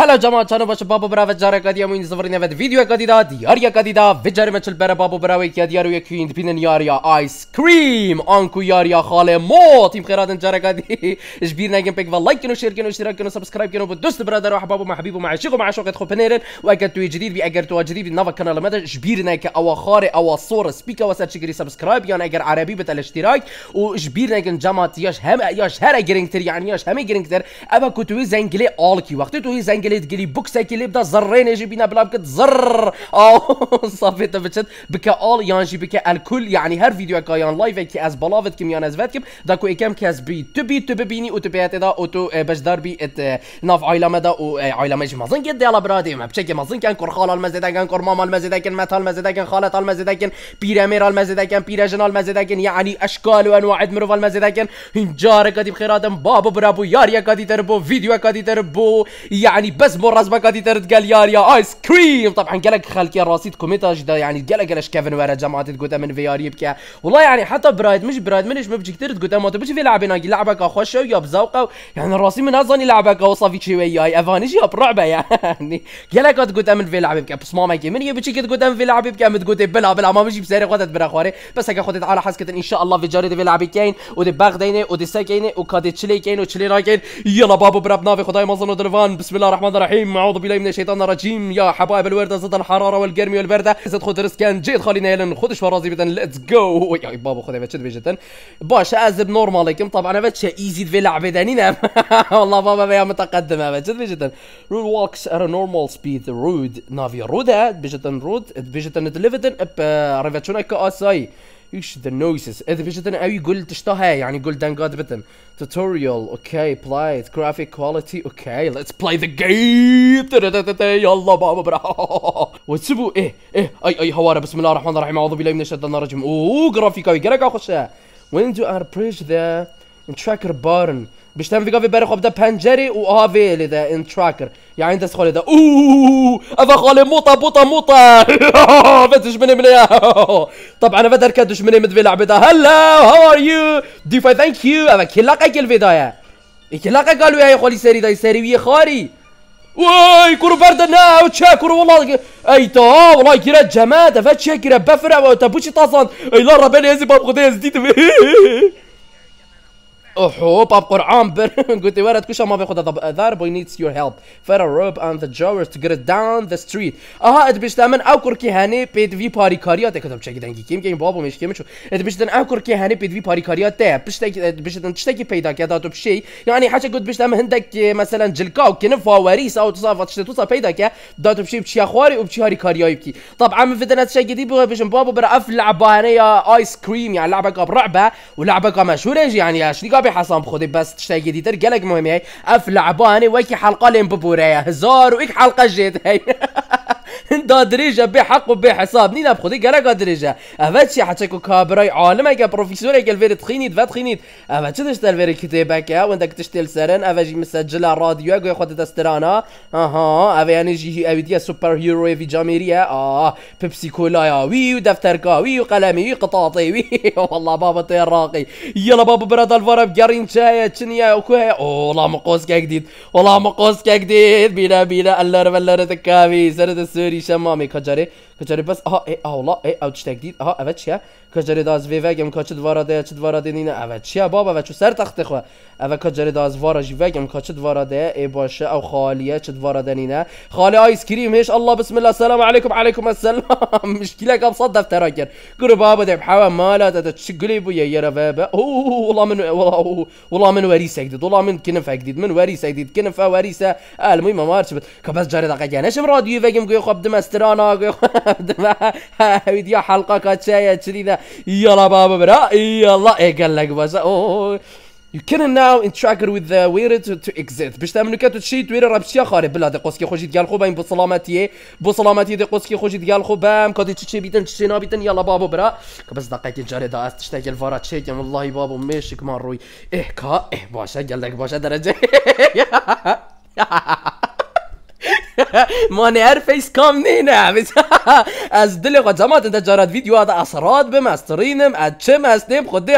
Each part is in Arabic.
هلا جماعة أنا باش بابو براوة جارة قديا موين زفرين هذا فيديو قديدا دياريا في فجر مچل برا بابو براوة كيا ديارو يكيو اندبينن ياريا آيس كريم أنكو ياريا خالي موت يم خيرات جارة قدي جبيرنا يجن بيك فاللايك كنو شير كنو اشتراك كنو سبسكرايب كنو بدوست برادر وحبابو مع حبيبو مع عشيقو مع عشوقة خو بنيرن وأكد توي جديد بي أجر توا جديد نافا كنال مدى جبيرنا كا أوا خاري او صورة سبيكا وسات شكري سبسكرايب يعني أجر عربي بتل اشتراك وجبيرنا يجن جماعة ياش هم ياش هر أجرينكتر يعني ياش هم أجرينكتر أبا كتوي زنجلي آلكي وقت توي زنجلي اللي تقلي بوك سايكلي بدا زرين يجي بينا بلا بك زر او صافي تبتشت طيب، بك اول يانجي يعني بك الكل يعني هر فيديو كا يان لايف كي از بلافت كم يان از فات كم داكو اي كي كاس بي تبي بيني او تبي اتدا او تو آه، باش دار بي ات آه، ناف عائله مدا او عائله ماشي مازن قد يلا برادي ما بشكل مازن كان كور خاله المزيدا كان كور ماما المزيدا كان مات المزيدا كان خاله المزيدا كان بيرامير المزيدا كان بيراجن المزيدا كان يعني اشكال وانواع مروف المزيدا كان هنجارك كاتب خيراتم بابو برابو ياريا كاتي تربو فيديو كاتي تربو يعني بس مور راس غادي ترد قال يا يا ايس كريم طبعا قالك خالك راسيت كوميتا جدا يعني قالك علاش كيفن ورا جماعه تقول من في ار يبكي والله يعني حتى برايد مش برايد منش ما بجي كثير تقول ما تبش في لاعبين لعبك شو يا بزوقه يعني راسي من هزاني لعبك وصافي شي وياي افانيش يا برعبه يعني قالك تقول من في لعب يبكي بس ما ماكي من يبكي تقول من في لعب يبكي تقول بلا بلا ما مش بسيري غادي تبرا بس هكا خدت على حسكت ان شاء الله في جاري في لعب كاين ودي باغدينه ودي ساكينه وكادي تشلي كاين وتشلي راكين يلا بابو برابنا في خداي مازن ودرفان بسم الله الرحمن الرحمن الرحيم اعوذ بالله من الشيطان الرجيم يا حبايب الورده زد الحراره والجرم والبرده زد خذ ريسكان جيد خلينا يلا نخذ شويه راسي بدن ليتس جو يا بابا خذ هذا جدا باش ازب نورمال كم طبعا هذا ايزي في لعبه والله بابا يا متقدم هذا جد جدا رود ووكس ار نورمال سبيد رود نافي رود بجد رود بجد دليفدن اب ريفاتشونيكا اساي ايش ذا نويسز اذا فيش دن اوي قلت ايش يعني قلت دان جاد بتن توتوريال اوكي بلايت جرافيك كواليتي اوكي ليتس بلاي ذا جيم يلا بابا برا وتسبو ايه ايه اي اي هوارة بسم الله الرحمن الرحيم اعوذ بالله من الشيطان الرجيم اوه جرافيك اوي جرافيك اخش وين دو ار بريش ذا تراكر بارن باش تعمل في كافي بارق وابدا بهنجري وهافي ذا ان تراكر يعني انت تدخل لذا اوه اذا خالي موطا بوطا موطا فتش مني مني طبعا افا تركدش مني مدفي لعبتها هلا هاو ار يو ديفا ثانك يو افا كلاقا كل فيدايا كلاقا قالوا يا خالي سيري داي سيري ويا خاري واي كرو بردنا وتشاكر والله اي تا والله كيرا جماد افا كيرا بفرع وتبوشي طازان اي لا ربنا يزي بابخذ يزيد اوه بابكور امبر قلت لي ولد كل ما بياخذ ذار وي نيدز يور هيلب فير روب اند ذا جاورز تو جيت داون ذا ستريت اها اد بيش دامن او كركي هاني بيد في باري كاريا تك دم تشك دنگي كيم كيم بابو مش كيم شو اد بيش دن او كركي هاني بيد في باري كاريا تا بيش تك بيش دن تشتكي بيدا كذا تو بشي يعني حاجه قلت بيش دامن عندك مثلا جلكا جلكاو كنف واريس او تصاف تشتي توصل بيدا كا دات بشي بشي اخواري وبشي هاري كاريا يبكي طبعا من فيدنا تشك دي بيش بابو برا اف لعبه هنا ايس كريم يعني لعبه رعبه ولعبه مشهوره يعني شنو خوي حسام خودي بس تشتاي جديدر قلق مهم هي اف لعباني وكي حلقه لين ببوريا هزار ويك حلقه جديد هي دادریجه به حق و به حساب نینا بخودی گله گادریجه اول چی حتی کو کابرای عالم اگه پروفیسور اگه الویر تخینید وقت خینید اول چه دست الویر کتیبه که و اندک تشتیل سرن اول جی مسجل رادیو اگه خود دست دسترانا آها اول یعنی جی اوی دیگه سوپر هیروی وی جامیریه آه پپسی کولایا وی و دفتر دفترکاوی و قلمی وی قطاطی وی والله بابا تیر راقي يلا بابا براد الفرب قرين شاية تشنيا وكوي والله مقوس كا جديد والله مقوس كا جديد بينا بينا اللر بلر تكافي سرت السوري ríša máme khačare Kaçarı bas aha e aha la e av tiştek değil aha evet ya. Kaçarı da az ve vegem kaçı dvara daya çı dvara denine evet ya baba evet şu ser tahtı xwe. Evet kaçarı da az vara ji vegem kaçı dvara daya e başa av haliye çı dvara denine. Hali ice cream heş Allah bismillah selamu aleyküm aleyküm esselam. Müşkile kap sad deftera gir. Grup abi deyip hava mala da da çigli bu ya yere ve be. Oo valla min valla valla min verisek dedi. Valla min kinef dedi. Min verisek dedi. Kinef verise. Al mühim ama arçı. Kabas cari dakika gene şim radyoyu vegem goyu kap demastrana goyu. فيديو حلقه كانت شايه ذا يلا بابا برا يلا ايه قال لك بس اوه You can now interact with the wearer to, to exit باش تعملوا كاتو تشي تويرا راه بشي خارب بلا دقوس كي خوجي ديال خو باين بسلاماتي إيه. بسلاماتي دقوس كي خوجي ديال خو بام كاتي تشي بيتن تشي نابيتن يلا بابو برا بس دقيقة جاري دا است تشتاق تشي تشيك والله بابا ماشي كمان روي ايه كا ايه باشا قال لك باشا درجة ما فيس كومني نعم از دل خدمات تجارت فيديو هذا اثرات بم استرينم اتشم استيم خدي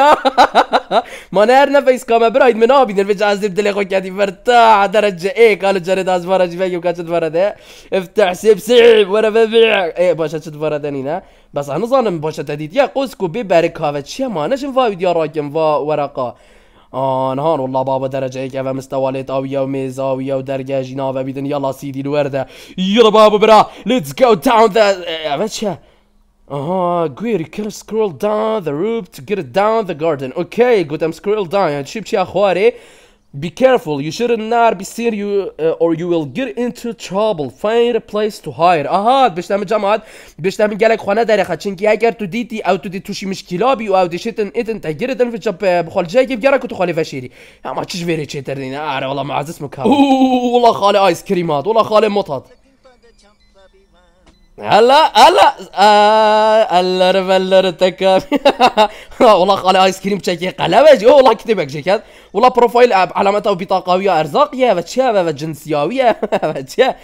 ما نفيس كام برايد من ابي نرفج از دل خو كاتي مرتاح درجه اي قالوا جرد از فرج فيو كاتش فرد افتح سيب سيب ورا ببيع اي باشا تفردني نا بس انا ظنم باشا تديد يا قوسكو ببرك هذا شي ما نشم فيديو راكم ورقه آن هان والله بابا درجة هيك اف مستوى ليت آویا و اويا جینا و بیدن یالا سیدی الوردة یالا بابا برا ليتس جو داون اوه چه اها قوير يو كان سکرول داون ده روب تو جيت داون ذا جاردن اوكي قلت ام سكرول چی بچی اخواره Be careful, you should not be serious uh, or you will get into trouble. Find a place to hide. Aha, باش تعمل جماعات باش تعمل قالك خوانا دارخة چنكي اگر تو ديتي او تو دي توشي مشكلة بي او دي شتن اتن تهجرتن في الجب بخول جايكي بقرك وتخولي فاشيري. يا ما تشفيري تشيترني انا والله ما عزيز مكان. والله خالي ايس كريمات والله خالي مطط. هلا هلا اللر آه، بلر تكام والله قال ايس كريم تشكي قلبج والله كتبك جيكات والله بروفايل علامته بطاقه ويا ارزاق يا بتشا بتجنسيه ويا بتشا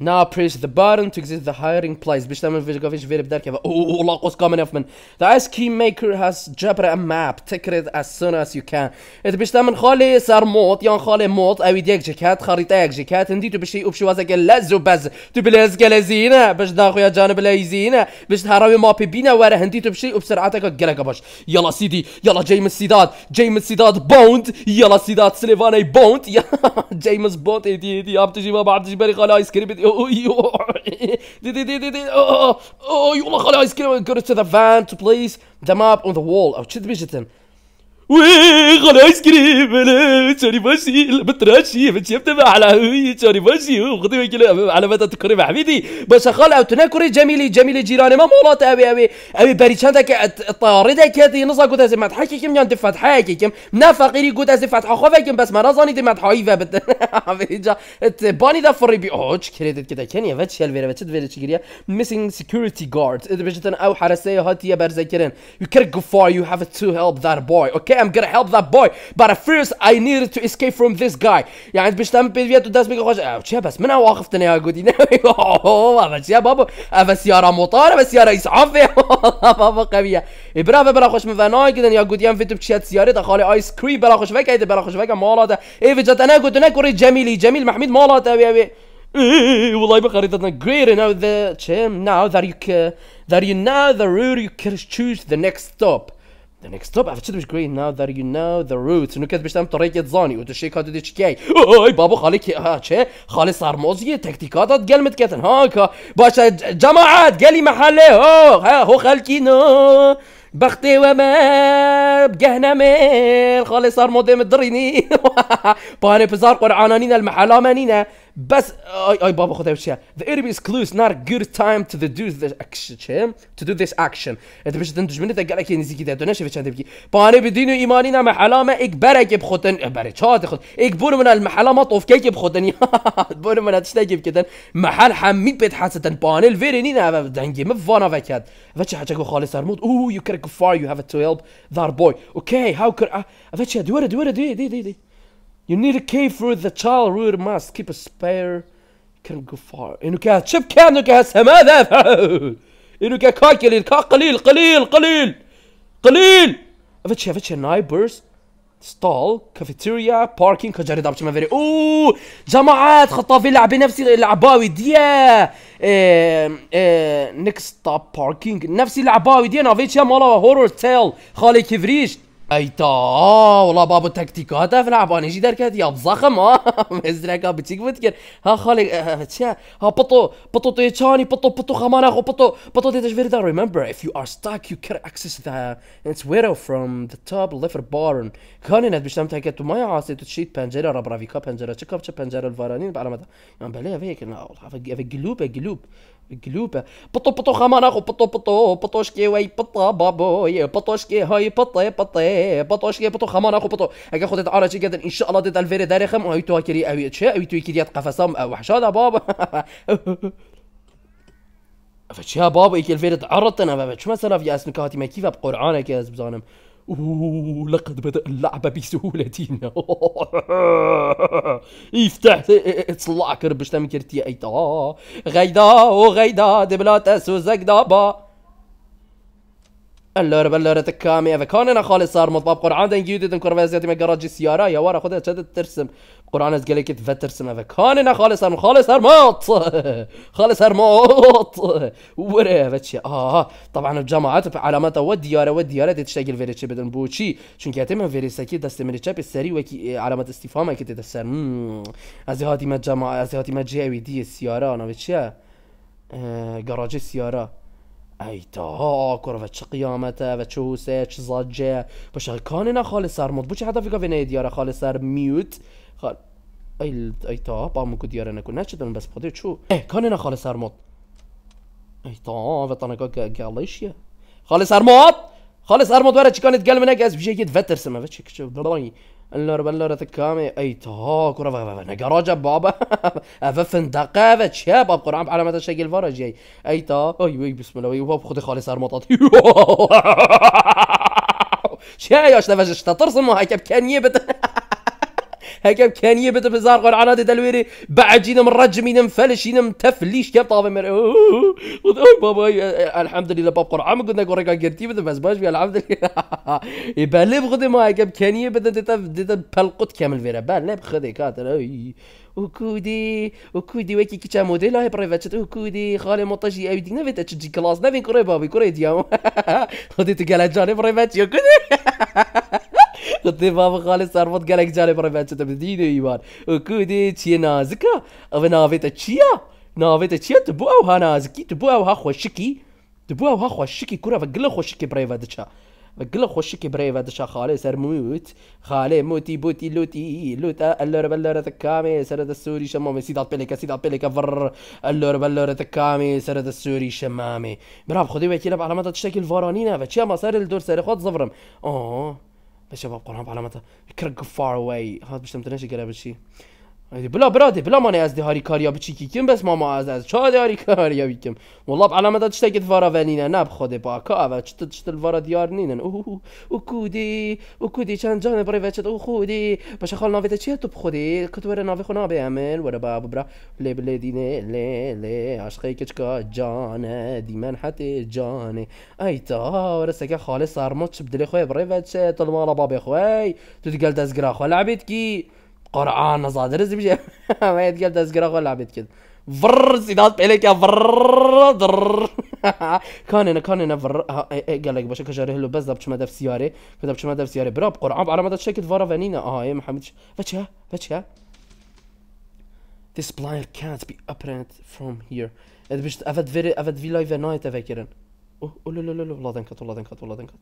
Now press the button to exit the hiring place باش تعمل فيش فيري بدار كيف اوه لاقوس كومن اوف من The ice key maker has جبر a map take it as soon as you can إذا باش تعمل خالي صار موت يان خالي موت او يديك جكات خريطيك جكات اندي تو باش يوب شي وازك لازو باز تو بلاز كلازينا باش داخو يا جانب لايزينا باش تهراوي مابي بينا ورا هندي تو بشي وبسرعتك قلقه باش يلا سيدي يلا جيمس سيداد جيمس سيداد بوند يلا سيداد سليفاني بوند جيمس بوند ايدي ايدي ابتجي ما بعرف تجيب لي خالي ايس كريم Oh, oh, oh, you want to go to the van to place the map on the wall. I'll cheat visit them. وخلاص انا بتراشي على هوي وخذي على مدى تقريبا حبيبي باش خال او تناكري جميلي جميلي جيراني ما مولات ابي ابي ابي بريشانتك هذه نصا قلت كم يان يعني دفت حاكي كم نا فقيري قلت فتح خوفك بس ما دي باني كده كان يا فتش ميسينج سكيورتي جارد اذا بجتن او I'm gonna help that boy but first I needed to escape from this guy يعني باش تم بيت وداس بيك خوش اه بس من وقفتني يا جودي بس يا بابا بس يا راموطار بس يا رئيس عافية بابا قوية برافو برا خوش من فناي كده يا جودي ام فيتو بتشات سياري تخالي ايس كري برا خوش فيك هيدا برا خوش فيك مالاتا ايه فيجات انا كنت انا كوري جميلي جميل محمد مالاتا يا والله بخريطتنا great now the now that you that you now the route you can choose the next stop The next stop after مش great now that you know the route اینو که بشتم طریق زانی و تشی کاتو دی چکی اوه بابا خالی که ها چه خالي سرموزي تكتيكات قلمت كتن ها كا باشه جماعت قالي محله ها ها هو خالكي نو بختي وما بجهنمي خالي صار مودي مدريني باني بزار قرعانانين المحلامانين بس اي اي بابا خذها بشيء the از كلوز clues not good time to دو ذا اكشن action تو دو ذيس اكشن انت باش تندج منه تلقى لك نزيكي ده دونش في بكي باني بدينو ايمانينا محلا ما اك برك بخوتن بري شات خد اك بون من المحله ما طوف كيك بخوتن بون من تشتاقي بكدن محل حمي بيت حاسه باني الفيرينينا دنجي فانا فكاد فاتش حاجه خالص ارمود اوه يو كرك فاير يو هاف تو هيلب ذار بوي اوكي هاو كر فاتش دورة دورة دي دي دي دي, دي. You need a key for the child ruler must keep a spare can go far إنك شوف كأنك هسه ماذا فعل إنك قليل قليل قليل قليل قليل أفتش أفتش نايبرز ستال كافيتيريا باركينج كجري دابش ما فيري اوه جماعات خطافين لاعبين نفسي العباوي ديا إيه إيه نيكست ستوب باركينج نفسي العباوي ديا نافيتشا مولا هورور تيل خالي كيفريش اي تا آه، والله بابا تكتيكات افلعب انا جي دركات يا بزخم ها مزرقا بتيك بتكر ها خالي تشا آه، آه، ها بطو بطو تي تشاني بطو بطو خمانا خو بطو بطو تي تيتش فيردا remember if you are stuck you can access the its window from the top left bottom كان نت بشتم تاكت ما يعاصي تشيت بنجرة رابرافيكا بنجرة تشكب تش بنجرة الفرانين على يعني بلا فيك والله قلوب قلوب قلوبة بطو بطو خماناخو بطو بطو بطوشكي واي بطا بابوي بطوشكي هاي بطي بطي بطوشكي بطو خماناخو بطو هكا خدت ارجي قد ان شاء الله ديت الفيري دارخم وهي تو كري اوي تشا اوي تو كري قفصام وحشادا بابا فتشا بابا يكل الفيري تعرضت انا بابا شو مثلا في اسمك هاتي ما كيف بقرعانك يا زبزانم أوه لقد بدأ اللعب بسهولة افتح اطلع كربش تمكرتي ايتا غيدا وغيدا دبلات اسو زقدابا اللور بلور تكامي اذا كان انا خالي صار مطباب قرعان دن جيدت ان كرفازياتي من قراجي سيارة يا ورا خذها كذا ترسم قرعان از قالك تفا ترسم اذا كان انا خالي صار خالي صار موت خالي صار موت ورا اه طبعا الجماعات علامات وديارة ودياره تشتغل فيري تشي بدن بوشي شون كاتي من فيري دست من تشابي السري وكي علامات استفهام كي تدسر ازي هاتي ما جماعة از هاتي ما جاوي دي السيارة انا فتشي قراجي السياره ایتا ها کرا و چه قیامته و چه حوسه چه زاجه باشه کانه نه خال سر مد بوچه حتی فکر نه دیاره خال سر میوت خال ای ایتا با مکو دیاره نکنه نه چه بس پاده چو اه کانه نه خال سر مد و تانکا گلایشیه خال سر مد خال سر مد وره چیکانت گل منه از بیشه یه فتر ترسمه و چه کچه اللور بلور تكامي اي تهاك نقراجة بابا اففن دقافة شاب ابقر عم على متى شقي الفرج اي اي تا اي اي بسم الله وي وبخذي خالي صار مطاطي شاي اش تفجش تطرصم هاي كب كان يبت هكا امكانيه بدا بزار قول عنادي دلويري بعد جينا منرجم جينا مفلش جينا متفليش كم طابه مر بابا الحمد لله باب قرعه ما قلنا قرعه قرتي بدا بس باش الحمد لله يبالي بخدي ما هكا امكانيه بدا بدا بلقط كامل فيرا بالي بخدي كاتر وكودي وكودي وكي كيتا موديل هاي بريفات وكودي خالي مونتاجي ايدي نافي تجي كلاس نافي كوري بابي كوري ديام غادي تقال جاني بريفات يا كودي خطي خالص Ղտիվավը խալիս արմոտ գալեք ջարը բրեվաչը դիդի իվար կուդի չինա զկա ավնավետը չիա նավետը تبو او ها դբուավ հա խոշիկի դبوها خوشكي كرة فقل خوشكي بريفا دشا فقل خوشكي بريفا دشا خالي سر موت خالي موتي بوتي لوتي لوتا اللور بلور تكامي سرد السوري شمامي سيدا بيليكا سيدا بيليكا فر اللور بلور تكامي سرد السوري شمامي برافو خذي ويتي لب على ما تشتكي الفارانينا فشي ما صار الدور سرخوت زفرم اه بس شباب قرهم علامتها كرك فار واي خلاص مش تمتنش يقرا الشيء بلا برادی بلا مانی از دهاری کاریا بچیکی کم بس ماما از از چا دهاري كاريا بكم والله بعلم دا تشتاكت فارا ونينه نب خود باكا و چت چت الفارا ديار نينن او او كودي او كودي چند جان بری وچت او خودي باشه خال ناوي تو بخودي كتور ناوي خو ناوي عمل ورا باب برا لي بلي دينه لي لي عشقي کچکا جان دي من حتى جان اي تا ورسك خالص سرمت بدلي خو بري وچت المالا بابی خوی تو دقل دزگرا خو لعبت کی قرآن زادرز بيجي ما يتقال تذكرة ولا عبيد كده فر سيدات بيلك يا فر در كان انا كان انا فر إيه، إيه، قال لك باش كجاري هلو بس دبش مدف سياري دبش مدف سياري براب قرآن على مدى شكل فارا فانينا اه يا إيه، محمد بتشا بتشا This blind can't be apparent from here. Het best even weer even wie live night even keren. اوه لا لا لا والله دنكت والله دنكت والله دنكت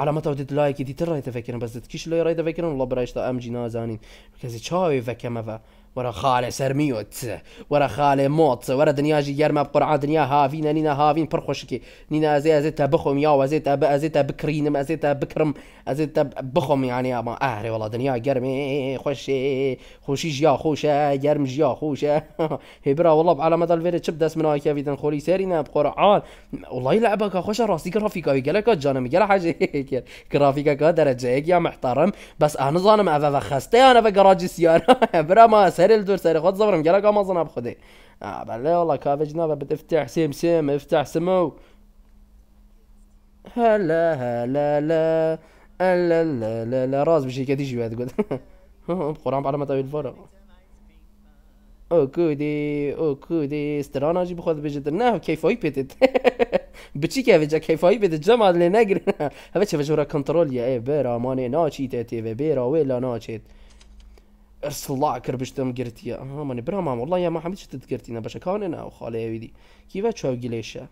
على ما لايك دي ترى يتفكرن بس تكيش لا يريد فكرن والله برايش ام جي نازانين كازي تشاوي فكما فا ورا خاله سرميوت ورا خاله موت ورا دنیاجی یرمه بقرعه دنیا هاوینه نینا نينا پر خوشکی نینا ازی ازی تا بخوم یا و ازی تا ازی تا بکرینم ازی تا بکرم ازی تا بخوم یعنی والله دنيا گرمه خوشي خوشي جيا خوشه گرم جيا خوشه هبرا والله بعلى مدى الفيري تشب داس من هاكا فيدن سيرينا بقرعان والله يلعبك خوش راسي كرافيكا قالك جانم قال حاجه جرافيكا كرافيكا درجه يا محترم بس انا ظانم افا خستي انا بقراجي سياره برا ما سر سري لدور سري خذ زبرم قالك امازون بخدي آه بالله والله كافجنا افتح سيم سيم افتح سمو هلا هلا لا لا لا لا لا راس بشي كتيجي بعد قلت بقرام على ما تبي الفرق او كودي او كودي استرانا جي بخواد بجد كيف هاي بيتت بچی که وجه کیفایی بده جمع لی نگرن هفه چه وجه را کنترول یه ای برا مانه ناچیت تی و برا ویلا ناچیت ارسل الله كربشتم قرتي اها ماني برامام والله يا ما حميتش انا باش كان انا وخالي ويدي كيفاش شو قليشه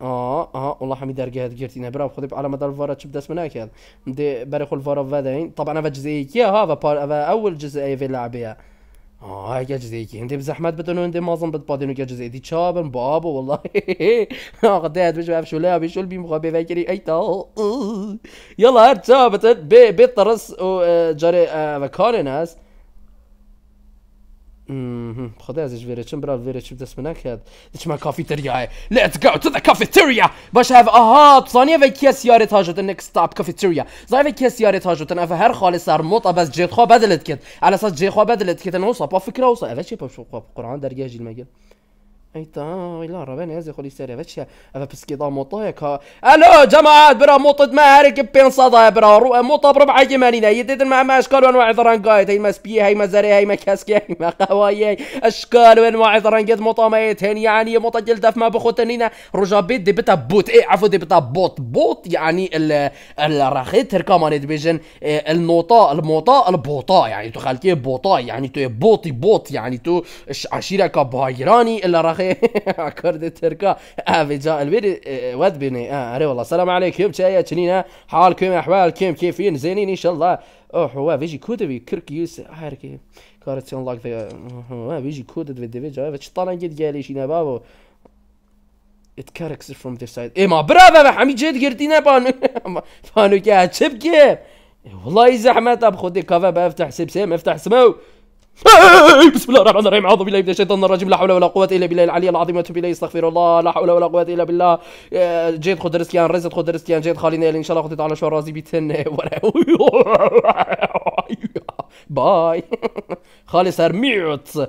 اه اه والله حميد درجه انا برا خذ على مدار الفارا تشب داس مناك دي بري خل فارا فادين طبعا هذا جزئيه كي هذا اول جزئيه في لعبها آه اگه ای که اندی بزحمت بدن و اندی مازم بد و که جزئی دی چابن بابا والله آقا دهد بشو افشو لیا بشو لبیم خواه بیوی کری ایتا یلا هر چابتت بی بی ترس و جاره و کارن خدای ازش ورچم برای ویرچم دست من نکرد دیچ من کافیتریاه لیت گو تو ده کافیتریا باش هف آها ثانیه و کیس یاری تاجتن نک ستاپ کافیتریا زای و کیس یاری تاجتن اف هر خالص رموت بس جيت خو بدلت كت على اساس جيت خو بدلت كت نوصا با فكره وصا اف شي شو قران درجه جيل مجال Eita, ila raben ez joli sere veçya. Eve piskida mota ya ka. الو جماعات برا motat ما herkep بين صدا برا ru mota ب 84 يدد مع ما اشكال وانواع هاي هي مسبيه هي ما كاسكي مكاسكي هي قواي اشكال وانواع موطا ما ميتين يعني موطا جلد ما بخوتنينا رجا بيت دي بتا بوت اي عفوا دي بتا بوت بوت يعني الرخيت هركامان ديفيجن النوطا إيه، الموطا البوطا يعني تو خالتي بوطا يعني تو بوطي بوط يعني تو عشيره كبايراني الرخيت كرد تركا افي آه، جاء البيري آه، ود بني اه اري والله السلام عليكم تشايا تنينا حالكم احوالكم كيفين زينين ان شاء الله اوه هو فيجي كود في كرك يوس هاركي آه، كارت سون لاك هو فيجي كود في كودد فيدي فيجا تشطانا جد قالي شينا بابو it characters from this side ايه ما برافو حميد جد قرتينا بانو بانو كاتشب كيف والله زحمة طب خذي كفا بفتح سبسم افتح سمو إيه، بسم الله الرحمن الرحيم اعوذ بالله من الشيطان الرجيم لا حول ولا قوه الا بالله العلي العظيم اتوب اليه استغفر الله لا حول ولا قوه الا بالله إيه، جيد خدرستيان رزت خدرستيان جيد خالينا ان شاء الله خدت على شهر راسي بيتن باي خالص ارميوت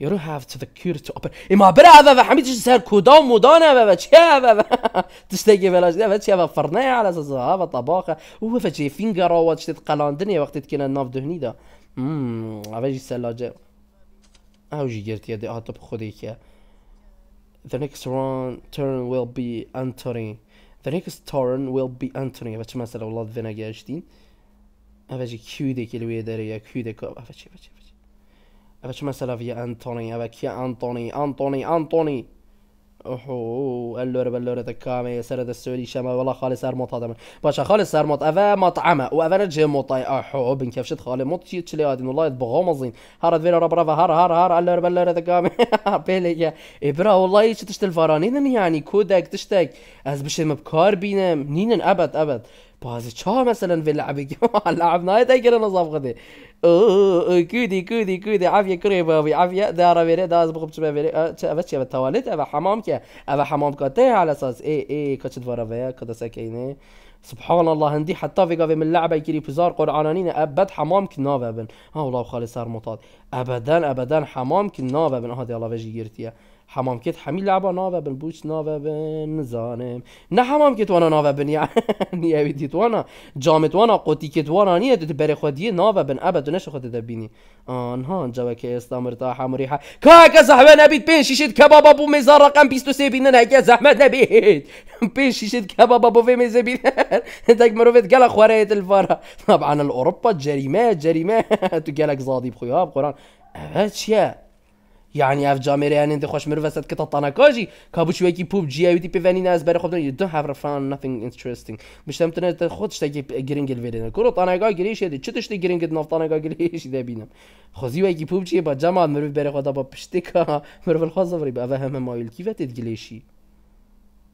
You don't have to the cure to open. ما برا هذا همه چیز سر کدام مدانه و چه و تشتگی بلاش و چه و فرنه على اساس ها و طباخه و و چه فینگر و قلان قلاندنی وقتی که ناف دهنی دا امم اوجی سلاجه اوجی گرتی دی آتو خودی که The next round turn will be entering. The next turn will be entering. و چه مثلا ولاد وینه گشتین اوجی کیو دی که لوی داره یا کیو دی که سلافيا Masalavi, Anthony, avec Anthony, Anthony, Anthony. اوه اللور باللور بلور دكامي سرد السوري شما والله خالص سار مط هذا باشا خالي سار مط افا مطعمه وافا نجي مطاي احو بن كفشت خالي مط شي تشلي هادين والله يطبغو مزين هارد فيلا ربرا هار هار هار اللور باللور بلور دكامي بيلي يا ابرا والله يش الفرانين يعني كودك تشتك از بشي مبكار بينا منين ابد ابد بازی چهار مثلا في اللعبة اللعبنا هاي تقرا نصاب غدي كودي كودي كودي عافية كريبابي عافية دارا بيري داز بغب تبا بيري أبتش أبا التواليت أبا حمام كي أبا حمام كاتيه على اساس اي اي كاتش دفارا بيا كاتا ساكيني سبحان الله هندي حتى في قافي من اللعبة يكري بزار قرآنانين أبد حمام كنابا بن ها والله خالي صار مطاد ابدا أبدا حمام كنابا بن هذه الله فيجي يرتيه حمام كيت حميل لعبة نافا بن بوش نافا بن زانم نه حمام كت وانا نافا بن يعني اوي ديت وانا جامت وانا قوتي كت وانا نية دت خودي نافا بن ابد ونش خود دبيني آن هان جوك استا مرتاحة مريحة كاكا زحمة نبيت بين شيشت كباب ابو مزار رقم 23 بينا هكا زحمة نبيت بين شيشت كباب ابو في ميزان بينا داك مروفيت قال خورية الفرا طبعا الاوروبا جريمات جريمات وقالك زادي بخويا بقران آه شيا یعنی یعنی اف جامعه یعنی انت خوش مرو وسط که تطانا کاجی کابو شوی کی پوب جی ایتی پیونی ناز بر خودن یو دونت هاف فاوند ناتینگ اینترستینگ مشتم تنه خودش تا گرینگل ویدن کورو تانا گا گریش دی چتش دی گرینگل ناف تانا گا گریش دی بینم خوزی خب وای کی پوب جی با جما مرو بر خدا با پشتیکا مرو الخوز وری با همه مایل کی وت گلیشی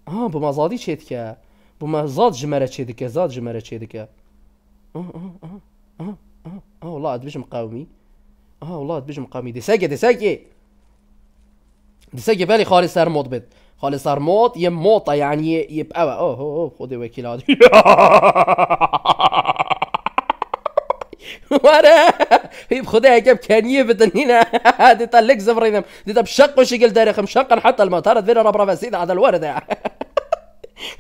آه بما زادی چیت که بما زاد جمره چیت زاد جمره چیت اه اه اه اه آه آه والله ادبش مقاومي اه والله ادبش مقاومي دي ساكي دي ساكي دیسه که ولی موت سرمود خالي خالی موت یه موتا یعنی یه اوه اوه اوه خود وکیل آدی ورا يب خذها جاب كانيه بدنينا دي طلق زبرينم دي طب شق وشقل داري خم شقا حتى المطار ذي ربرا فاسيد على الورد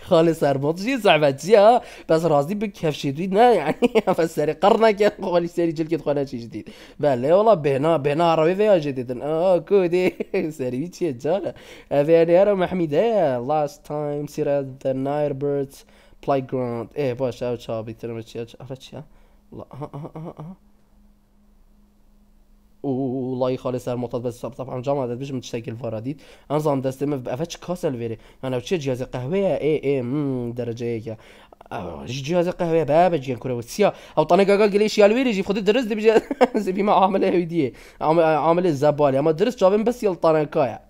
خاله سرباز زعبتچی ها بس راضی به کفش نه یعنی بس سری قرنا خب که خالی سری جلکت خانه چی دید بله والا بهنا بهنا عربی ویا جدید آه کودی سری چیه اوه اوی ارو محمیده last time سیر the Nairbirds playground ای باش او چابی ترمه چیه چیه چیه لا آه آه آه آه والله خالص المعتاد بس طبعا جامعة دات بيش متشتاكل فارا ديت انظام دست ما بقفش كاسل فيري انا وشي جهاز قهوية اي اي مم درجة ايه هيك جهاز قهوة بابا جيان كورا وسيا او طنقا قال ليش يا الويري جي خدي درس دي بيما عامل هيديه عامل الزبالي اما درس جابين بس كايا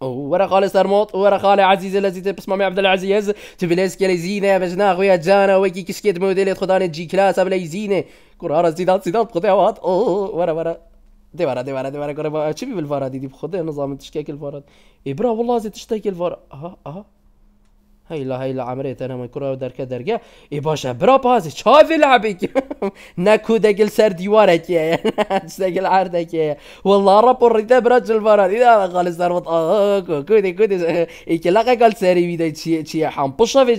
ورا خالي سرموط ورا خالي عزيز لذيذه بس معي عبد العزيز تبلاس كي ليزينه بجنا خويا جانا ويكي كشكيت موديلي خداني تجي كلاس بلا يزينه كره راه زيدان زيدان بقضي وات او ورا ورا دي ورا دي ورا دي ورا كره شبي بالفار هذه دي بخدي نظام تشكيك الفرا اي برا والله زيد تشتكي الفرا ها ها هيلا هيلا عمريت انا من كره دركه دركه اي باشا برا بازي شايف لعبك ناكو داقل سر ديوارك يا داقل عرضك يا والله رب الرجال برجل الفرد اذا قال سر وط آه، كودي كودي يكلقى قال ساري بيدا تشي تشي حام بوشافيج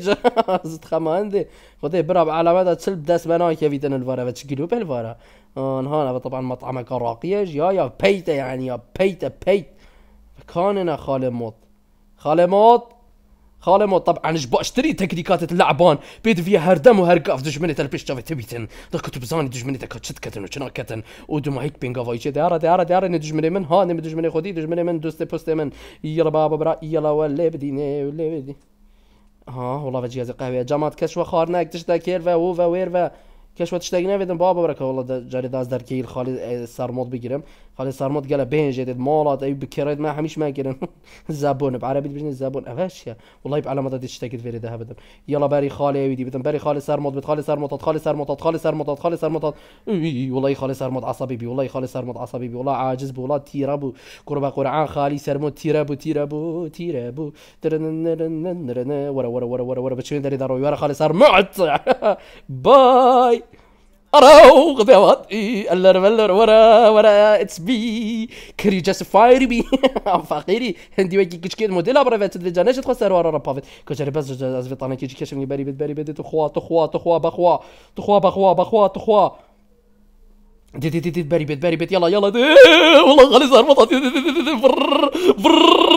زد خماندي خذي برا على مدى تسلب داس مانا كيف يتن الفرا بتشكلو بالفرا هنا طبعا مطعمك راقيه يا يا بيتا يعني يا بيتا بيت كاننا خالي موت خالي موت خاله طبعا جبا اشتري تكنيكات اللعبان بيد فيها هردم دم وهر قاف دجمني تلبش جافي تبيتن دك تبزاني دوش تك شت كتن وشنا كتن ما هيك بين فايشي دارا دارا دارا ني مني من ها ني خودي دوش مني من دوستي بوستي من يلا بابا برا يلا ولا بديني ولا بدي ها والله في جهاز القهوه جامات كشوا خارناك تشتا كيرفا ووفا ويرفا كشوة تشتاقنا بدن بابا بركه والله جاري داز دركي الخالي اه، سار مود بگیرم صار مود قال بين جديد مولات اي بكريد ما حميش ما گرن زبون بعربي بجن زبون اوش يا. والله بعلامات تشتكت فيري ده ابدا يلا باري خالي يا دي بدن باري خالي صار مود بت صار مود خالي سرمات خالي سرمات خالي مود والله خالي مود عصبي بي والله خالي مود عصبي بي والله عاجز بولا تيرابو قربا قران خالي صار مود تيرابو تيرابو تيرابو ورا ورا ورا ورا ورا بتشين داري دارو ورا خالي صار مود باي أرو غبي وطئي ألر ملر ورا ورا اتس بي كري جاس فاير بي فقيري هندي وكي كيش كيد موديل أبرا فات دلجا ناش تخوا سر ورا ربافت كوش بس جاز في طانا كيش كيش باري بيت باري بيت تخوا تخوا تخوا بخوا تخوا بخوا بخوا تخوا دي دي دي باري بيت باري بيت يلا يلا دي والله غالي صار مطا دي دي دي دي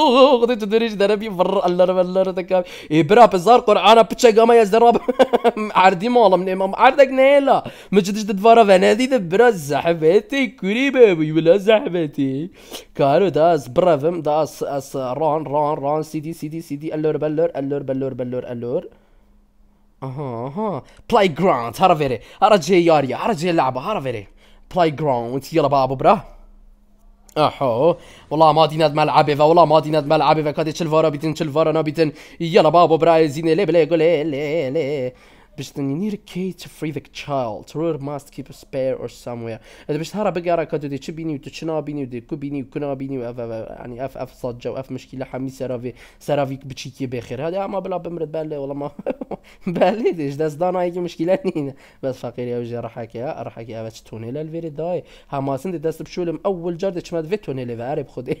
اوه غديت دريج دربي إيه، برا اللر اللر تكاب يبرا بزار قرعانا بتشا قاما يا زراب عردي مولا من عردك نيلا مجدش تدفارا فنادي دبرا زحبتي كوري بابي ولا زحبتي كارو داس برافم داس اس رون رون رون سيدي سيدي سيدي ألور بلور ألور بلور بلور ألور اها اها بلاي جراوند هرا فيري هرا جي ياريا هرا جي لعبه هرا فيري بلاي جراوند يلا بابو براه احو والله ما دينا ملعب ايفا والله ما دينا ملعب ايفا كاتي تشلفارا بيتن تشلفارا انا بيتن يلا بابو براي لي بلا قول لي لي باش communicate free the child Ruler must keep a spare or somewhere اذا باش تهرب بقرا كادو دي تشبيني وتشنابيني ودي كوبيني وكنابيني واف يعني اف اف صجة اف مشكلة حمي سرافي سرافيك بتشيكي بخير هذا ما بلا بمرد بالي والله ما بالي ديش داز دانا هيك مشكلة نينا بس فقير يا وجه راح اكي راح اكي افت تونيلا الفيري داي هما سند داس بشولم اول جرد تشمد في تونيلا فارب خدي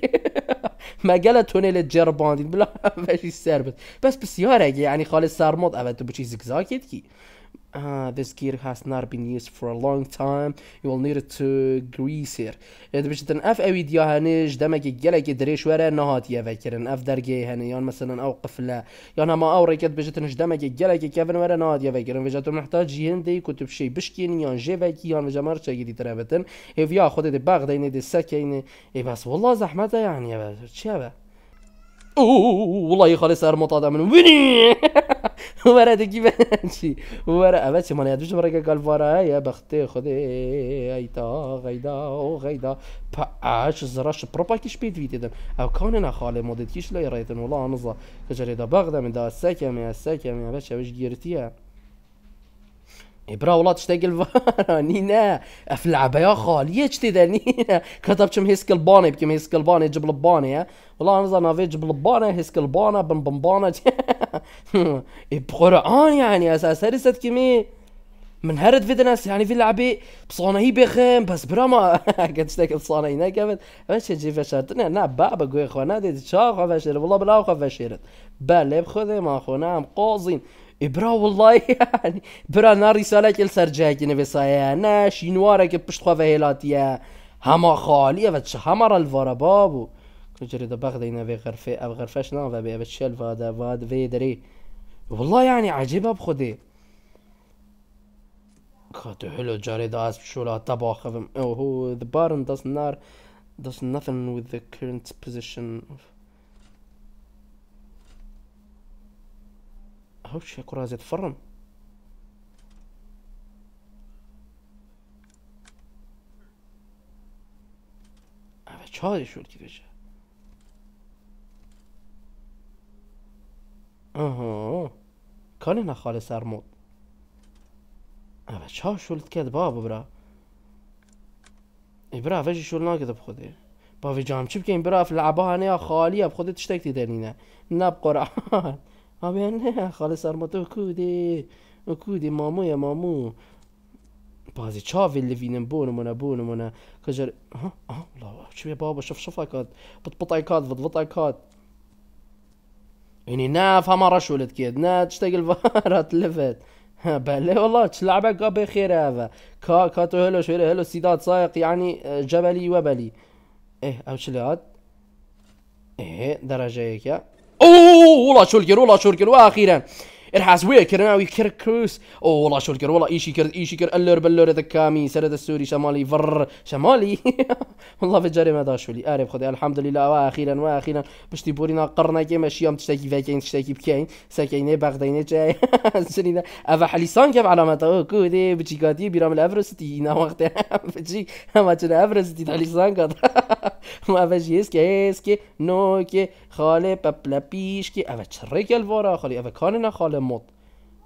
مگل تونل جرباندید بلا بەشی سر بس بسیار اگه یعنی خالص سرمود اول تو بچی کی. Ah, this gear has not been used for a long time. You will need it to grease it. إذا باش تنقف أوي ديا هنيج دمك جلك دريش ورا نهات يا فاكر نقف درجي هني يعني مثلا أو قفلة يعني ما أوري كت باش تنج دمك جلك كيفن ورا نهات يا فاكر فيجا تو محتاج يندي كتب شي بشكين يان جيفك يان فيجا مرشا جدي ترابتن إف يا خدي دي باغ ديني دي سكيني إيه بس والله زحمتها يعني يا باكر شابه اوه والله خالص سر مطاطع من ويني ورا دكي ماشي ورا ماشي ما نعرفش برك قال فارا يا بختي خدي ايتا غيدا غيدا باش زراش بروباكي كي شبيت فيتي دم او كان انا خاله مودت كيش لا يريتن والله نظا كجري دا بغدا من دا الساكه من الساكه من باش واش جيرتيها برا تشتاق تشتاقل نينا في اللعبه يا خال يا تدا نينا كتبت هيسك الباني بكم هيسك الباني جيب الباني والله انا زعما في جيب الباني هيسك البانا بن اي بقران يعني اساسا رست كمي من هرد في ناس يعني في لعبه بصانا هي بخيم بس برا ما تشتاق بصانا هنا كامل باش تجي فاش تنا نا بابا كوي خونا دي تشاخ فاشير والله بلا خونا فاشير بالي بخذي ما خونا قوزين برا والله يعني برا رسالة كل سر جاي كنا ناڕیسالێکل سەررجەکە نەێسایە ناشی نوارێکە پشتخواە هێلاتیە بابو كجري چ هەمەڕە الڤۆرەبا في غرفة او غرفة نەوێ غەرفێ ئەو غەرفەش فادا فاد في دري والله يعني عجيبة بخدي ینی حلو بخودێ کاتە اسب جارێ داست شوڵاتە باخەم ئەو دبارن دەست نار دەست نثن with the current position of هاو شی قرا فرم اوه چادش شد که آها کانی نخالی سرمود اوه چا شد کد بابا برا ای برا اوه شد ناکده بخوده با وی جام چی برا اف عبا هنه خالی اب خودت تشتک دارینه نب قرآن أبي نه خالص أرمتو كودي كودي مامو يا مامو بازي تشافي اللي فينا بون منا بون منا كجر ها ها لا شو يا بابا شوف شوف بط هاكات بطبط بط بط هاكات يعني نا فما رش ولد كيد نا تشتغل فارة تلفت بله والله تلعبك قبل خير هذا كا كاتو هلو شو هلو سيدات سايق يعني جبلي وبلي ايه او شلات ايه درجة هيك اوه والله شولجر والله شولجر واخيرا ارحاس ويا كرناوي كركوس او والله شو الكر والله ايشي كر ايشي كر الر بلر كامي سرد السوري شمالي فر شمالي والله في الجري ما داشو لي اري بخدي الحمد لله واخيرا واخيرا باش تيبورينا قرنا كيما شي يوم تشتكي في فاكين تشتكي بكاين ساكينه باغدينه جاي سنينا افا حليسان كيف على ما كودي بتشي كاتي بيرام الافرستي نا وقتها بتشي ما تنا افرستي حليسان سانكب ما فاجي اسكي اسكي نوكي خالي بابلا بيشكي افا تشريك الفورا خالي افا كاننا خالي mot.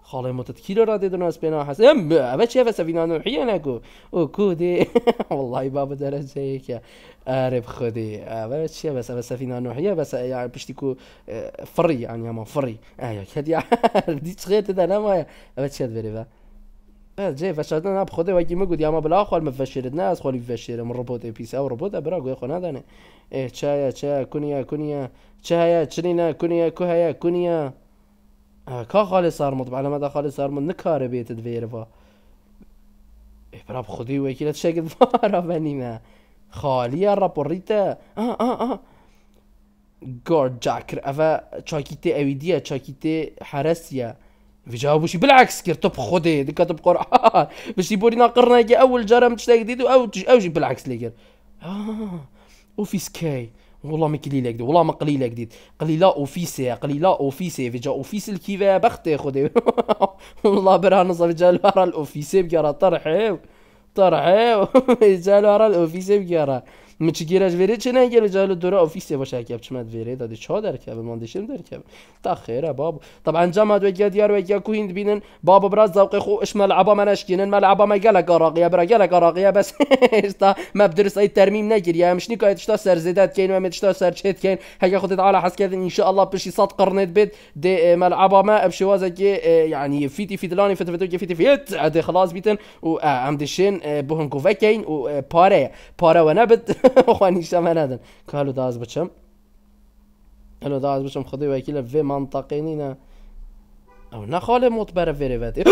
خاله متت کیلو رادی درناس بینا حس ام بچ يفس فينا نوحي انكو او كودي والله بابا درجه هيك عارف خدي بچ يفس بس فينا نوحي بس يعني بشتيكو فري يعني ما فري اي كدي دي تخيت انا ما بچ يدبري بس جاي فاش انا بخدي واجي مقود يا ما بلا خال مفشر الناس خالي مفشر من روبوت بيس او روبوت براغو يا خونا دانه ايه تشايا تشايا كونيا كونيا تشايا تشرينا كونيا كوهيا كونيا آه، کا خالي سرمد بعد ما خالی سرمد نکاره بیت دویر با برا بخودی وکیل شکل ما خالي يا را پریتا آه آه آه جارد جاكر افا ديا تشاكي تي حرسيا في جاوبوشي بالعكس كير طب خدي دكا طب قرعة باش يبورينا قرنا اول جرم تشتاك ديدو او اوجي بالعكس لي كير اه وفي سكاي والله ما قليله قد والله ما قليله قد قليله اوفيسي قليله اوفيسي فيجا اوفيسي الكيفا بختي خدي والله برا نصف جالو راه الاوفيسي بقى راه طرحيو طرحيو جالو راه الاوفيسي بقى راه mecigiras vere ce ne gel جال دوره افیس باشه که چمد ویره داده چا در که ماندشم در که تا خیره باب طبعا جمد و گد یار و گد کوین بینن باب براز ذوق خو اش ملعبا منش گینن ملعبا ما گله قراقیه برا گله قراقیه بس استا ما بدرس ای ترمیم نگیر یا مش نیکایت شتا سر زدت کین و مت شتا سر چت کین هگه خودت عالی حس کردن ان شاء الله بشی صد قرنت بیت دی ملعبا ما بشوازه یعنی یعنی فيتي في دلاني فتفت فيتي فيتي فيت خلاص بيتن و ام دشين بهم كوفاكين و بارا بارا ونبت خون نیشه من ندن که هلو داز بچم هلو داز بچم خدای و اکیله وی منطقه نینا او نه خاله موت بره وعطی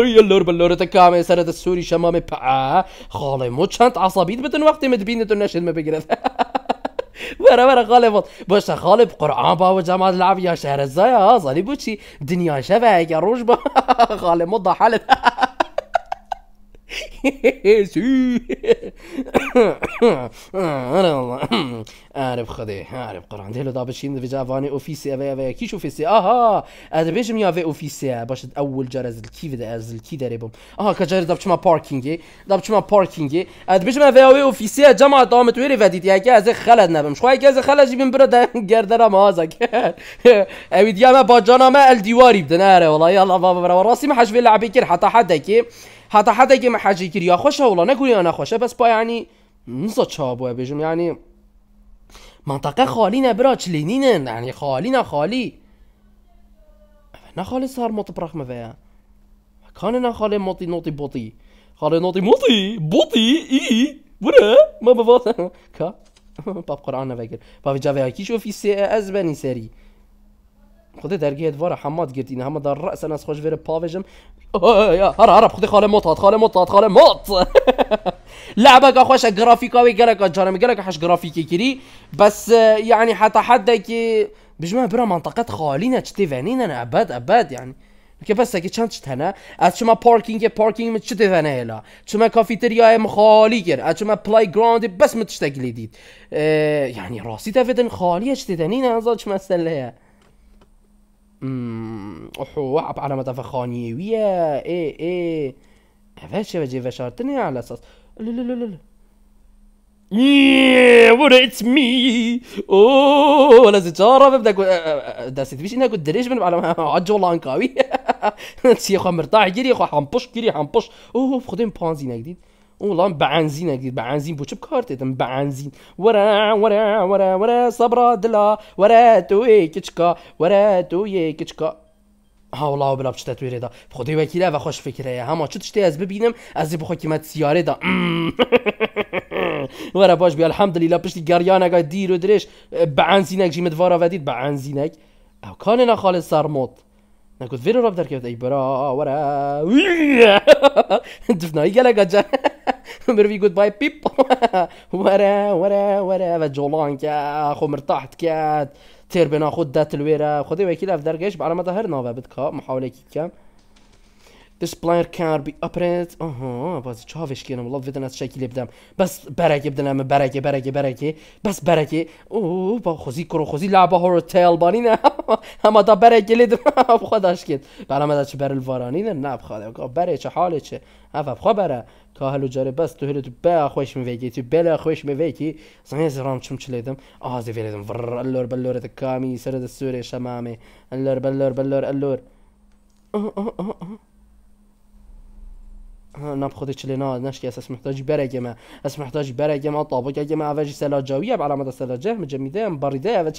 هاه یه لور بلوره تا کامه سرت سوری شما همه خاله موت چند عصابیت به وقتی منت بینی تو نشین میبگیرد هه هه خاله موت باشه خاله با قرآن بها وجم از لعب یه شهر از ضایق ها زالی بودشی دنیا شفعه یه با انا والله عارف خدي عارف قران ديالو دابا شي نرجع فاني اوفيسي افي افي شوفي سي اها هذا باش مي افي اوفيسي باش اول جرز از داز كي داريبهم اها كجر دابا تشما باركينغي دابا تشما باركينغي هذا باش ما افي افي اوفيسي جمع دامت ويري فاديت يا كازي خلد نبم شوي كازي خلد جيب برد غردرا مازك اوي ديما باجانا ما الديواري بدنا والله يلا بابا راسي ما حاش في لعبي كير حتى حدا كي حتی حتی اگه من حج گیری یا خوشه ولا نگوری یا نخوشه بس با یعنی نزا چابوه بجم یعنی منطقه خالی برا چلینینه یعنی خالی نه خالی نه خالی صار موت برخمه فیها کان نه خالی موتی نوتی بوتی خالی نوتی موتی بوتی ای بره ما بابا که؟ باب قرآن نفكر باب جاوه هاكي شوفي سي بنی سری خودی درگیت واره حماد گردین همه در رأس ناس خوش ویره پاویجم یا هر عرب خودی خاله موت هات خاله موت هات خاله موت لعبه که خوش گرافیکاوی گلک جارم گلک حش گرافیکی کری بس یعنی حتی حد که بجمه برا منطقه خالینه چتی نه ابد ابد یعنی که بس که چند تنه از شما پارکینگ پارکینگ مت چه تنه هلا شما کافیتریا مخالی گر از شما پلای گراند بس مت تشتگلی دید یعنی راستی خالی خالیه چه نه از چما سلیه وحب على متفخاني ويا ايه ايه افاش يا شارتني على اساس لا لا لا لا yeah what it's me اوه انا زجارة آه، ببدا اقول آه، آه، دا سيت بيش انا قلت دريش من على عج والله انكاوي يا اخو مرتاح كيري اخو حنبش كيري حنبش اوه خدين بانزينا جديد والله بعنزين اكيد بعنزين بوش بكارت بعنزين ورا ورا ورا ورا صبرا دلا ورا تو كتشكا وره تو كتشكا ها والله بلا بچ توی دا خودی وکیله و خوش فکره هما چه تشتی از ببینم از بخوا که مت سیاره دا ورا باش بیا الحمدلله پشتی گریانگا دیر و درش بعنزینک جیمت وارا ودید بعنزینک او کان نخال سرموت nekod vero rabdar kevda i bara wara dufna i gala gaja مر في جود باي بيب ورا ورا ورا فجولان كا خو مرتاحت كات تير بنا خود دات الويرا خدي وكيلا في درجاش بعد ما ظهرنا بدك محاولة كي كام This player cannot be operated. Aha, باز چاوش کنم والله بدنا شکلی بدم بس برکه بدنم برکه برکه برکه بس برکه او با خوزی کرو خوزی لعبه هورو تیل بانی نه همه دا برکه لیدم خودش کن برام دا چه برل وارانی نه نه بخواد که بره چه حاله چه اف بخوا بره که هلو جاره بس تو هلو تو با خوش میویگی تو بلا خوش میویگی زنی زرام چم چلیدم آزی ویلیدم ور اللور بلور دکامی سرد سوری شمامی اللور بلور بلور اللور آه آه آه آه نبخد چلینا نشکی اساس محتاج برگه ما اس محتاج برگه ما طابق اگه ما اوجی سلاجاویه على مدى جه مجمیده ام بریده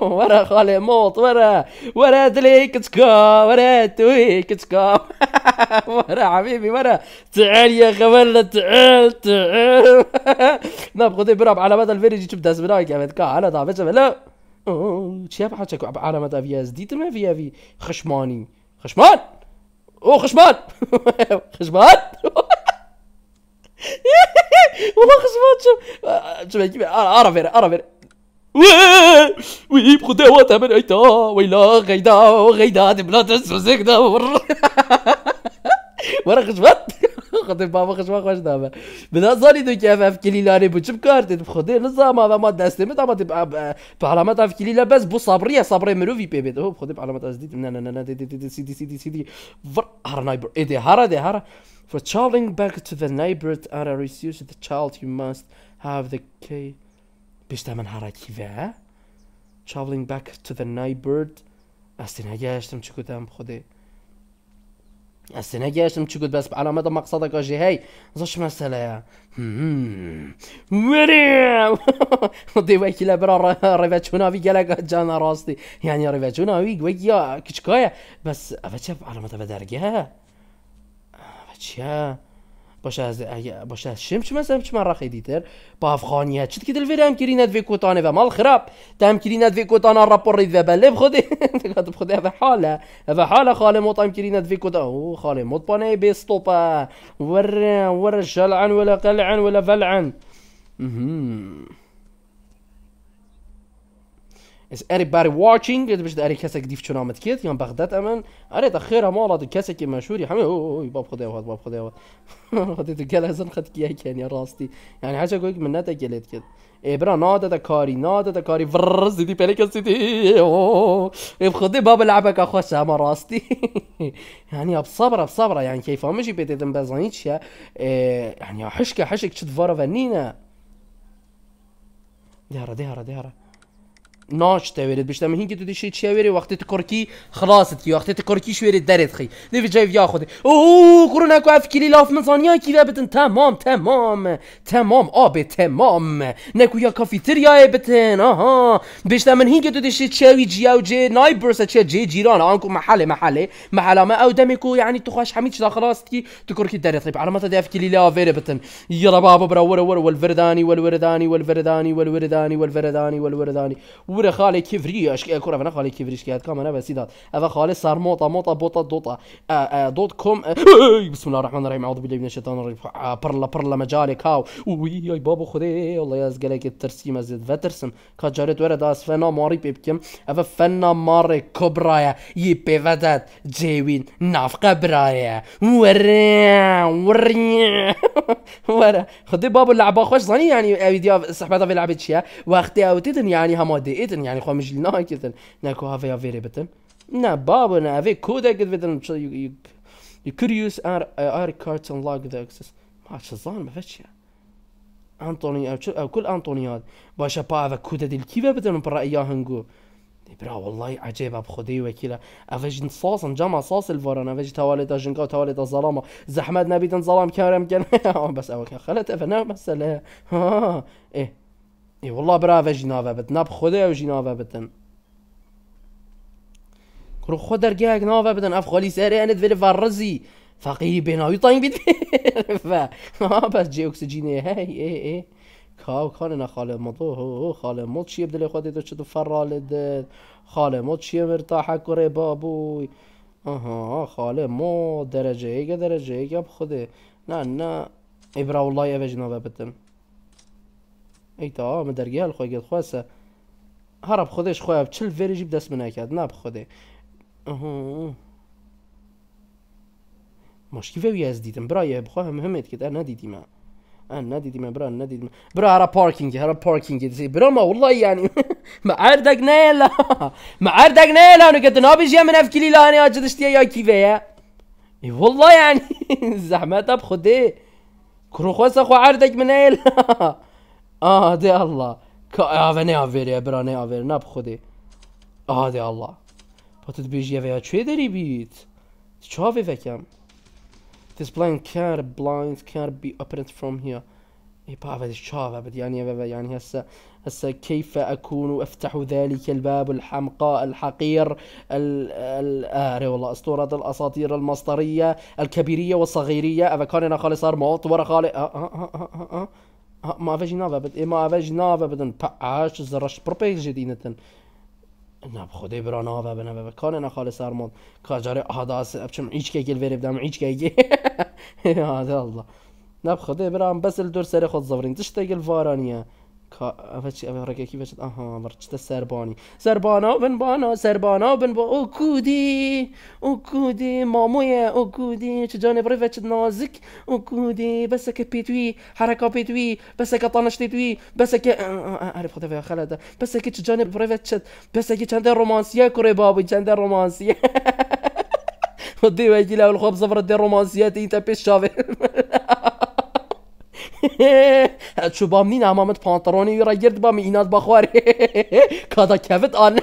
ورا خالي موت ورا ورا دلي كتكا ورا توي كتكا ورا حبيبي ورا تعال يا خوالة تعال تعال نبخدي براب على مدى الفيريجي تبدا سبناك يا متكا على طابت لا شاب حتى على مدى فيا زديت ما فيا في خشماني خشمان اوه خشبان خشبان والله خشبان شوف شوف عربي وي ويبقوا دوا من ايتا ويلا غيدا غيدا دبلا تسوزيك دا ورا خشبان خودی با ما خشونت خواهید داشت. دو کیف فکری لاری بچه بکردم خودی نزام ما ما دسته می تب اما پالامت فکری لباس بو صبریه صبری مروری پی بده. خب، خودی پالامت از دید نه نه نه نه دی دی دی دی سی دی سی دی سی دی دی دی دی دی هر ده هر دی دی دی دی دی دی دی دی دی دی دی دی دی دی السنة جاشتم تشقد بس على مدى مقصدك اجي هاي زوش مسألة يا مريم ودي ويكي لابرا ريفاتش هنا في قالك جانا راستي يعني یعنی ريفاتشونا هنا ويك ويكي كشكايا بس افتشف على مدى بدرجها افتشف باش از باش از شم چما سم چما راخي ديتر با افغانيا تشد كي دلفي دام كيرينا ومال خراب فما الخراب دام كيرينا دفي كوتانا رابور ريد بلا بخدي بخدي هذا حاله هذا حاله خاله موط ام كيرينا دفي كوتا او خاله موط باني بي ور ور شلعن ولا قلعن ولا فلعن از اری watching? Dit از de اری kesek dief chuna met kit, yan Baghdad amen. Are ta khira mala de kesek مشهوری همه حمي اوه باب خدي وهاد باب خدي وهاد. خديت قال هزن خد کیه كان يا يعني، راستي. يعني حاجه كويك من نتا قالت کد ابرا نادا تا كاري نادا تا ورز فرز پلی کسی دی اوه بخدي باب لعبك اخوش اما راستي. يعني بصبرة بصبرة يعني كيف ماشي بيتي یعنی حشک حشک حشك شد و نینه دیاره دیاره دیاره ناش تو باش تما هينكي وقتی تو کرکی خلاصت کی وقتی تو کرکی شویری درد خی خي ليفي ویا ياخذ اوه كورونا كو افکیلی لاف من ثانيه كي بتن تمام تمام تمام ابي تمام نكو يا كافيتيريا بتن اها باش تما هينكي تدي شي تشاوي جياو جي نايبرس تشا جي جيران انكو محله محله محله ما او دمكو يعني تخش حميتش خلاص تكي تكركي دارت خي على ما تدي افكيلي لاف بتن يلا بابا برا ور ور والفرداني والورداني والفرداني والورداني والفرداني والورداني ور خاله كفري اش كره انا خاله كفري شكات كام انا بس دات اف خاله صار موطا موطا بوطا دوطا اه، اه، دوت كوم بسم الله الرحمن الرحيم اعوذ بالله من الشيطان الرجيم برلا اه، برلا مجالك هاو وي اي بابا خدي والله يا زقلك الترسيم زد فترسم كجارت ورا داس فنا ماري بيبكم اف فنا ماري كبرايا يبي فتات جيوين نافقه برايا ورا ورا ورا خدي بابا اللعبه خوش ظني يعني فيديو صحبتها في لعبه شيا واختي اوتيتن يعني همادي eten, يعني gewoon مش na eten. Na ko have ja weer beten. ار ما ما انطوني او كل انطونيات باشا باف كودا ديال برا برا والله عجيبه خدي وكيلا افج صاص جمع صاص الفوران افج زحمت نبي بس او خلت افنا ها ايه И والله برава جناوه بد نب خوده او جناوه بدن کرو خود در گه ناوه بدن اف خالی سری اند ولی فرزی فقیری بناوی تاین بید و بس جی اکسجینه هی ای ای كاو كان انا خاله مطو هو خاله مض شي بدل تو يدو فرال فرالد خاله مط شي مرتاح كوري بابوي اها خاله مو درجه هيك درجه ای هيك بخده نه نا ابرا والله يا بجنا بتم آم ئەیتەوا من دەرگیال خۆی گەتخواسە هەرە خۆدەش خۆیان چل ڤێریژی دەست منایکات ناب خوده مشکی بێ یاز دیتم برایە بخوا هەم هەمێت کرد ندیدیم ئەن نەدیدیمە بران نەدیدم برا هەرە پارکینگی هەرە پارکینگی دزی برۆمە وڵی ما مەعردەك نەیە لە مەعردەك نەیە لەونکە دنابی ژە من ئەفکیلی لاانێ آجدش دشتە یا یعنی زحمت ینی خوده کرو کرۆخۆسە خۆ عردەك منەیە لا آه دي الله Ave nema verje, bra, nema verje, naphodi. Ade Allah. Po të të bëjsh jeve ja që e deri bit. Të qavi ve kem. This blind can't, blind can't be apparent from here. اي بابا تشافى بد يعني يا بابا يعني هسا هسا كيف اكون افتح ذلك الباب الحمقاء الحقير ال ال آري والله اسطوره الاساطير المصدريه الكبيريه والصغيريه افا كان انا خالي صار موت ورا خالي آه أه أه أه أه أه. ما و ma vagina بدن ما vagina بدن پعش زرش پرپیک جدینتن نه خدای برا ناوه و به کانه نخال سرمان کاجاره آداس ابچم هیچ که گل وریبدم هیچ که گی هذا الله نه خدای برام بس الدور سر خود زبرین تشتغل فارانیه که اوه چی کی بچت آها مرد چه سربانی سربانا بن بانا سربانا بن با او کودی او کودی ماموی او کودی چه جان بروی بچت نازک او کودی بس که پیتوی حرکا پیتوی بسه که تانشتی توی بسه که عرف خدا فیا خلد که چه جان بروی بچت بس که چند رومانسیه کوری بابی چند رومانسیه و دیوه ایگی لیو الخوب زفرد دی رومانسیه تی تا پیش چو بام نین امامت پانترونی را گرد بام اینات بخواری کادا کفت آن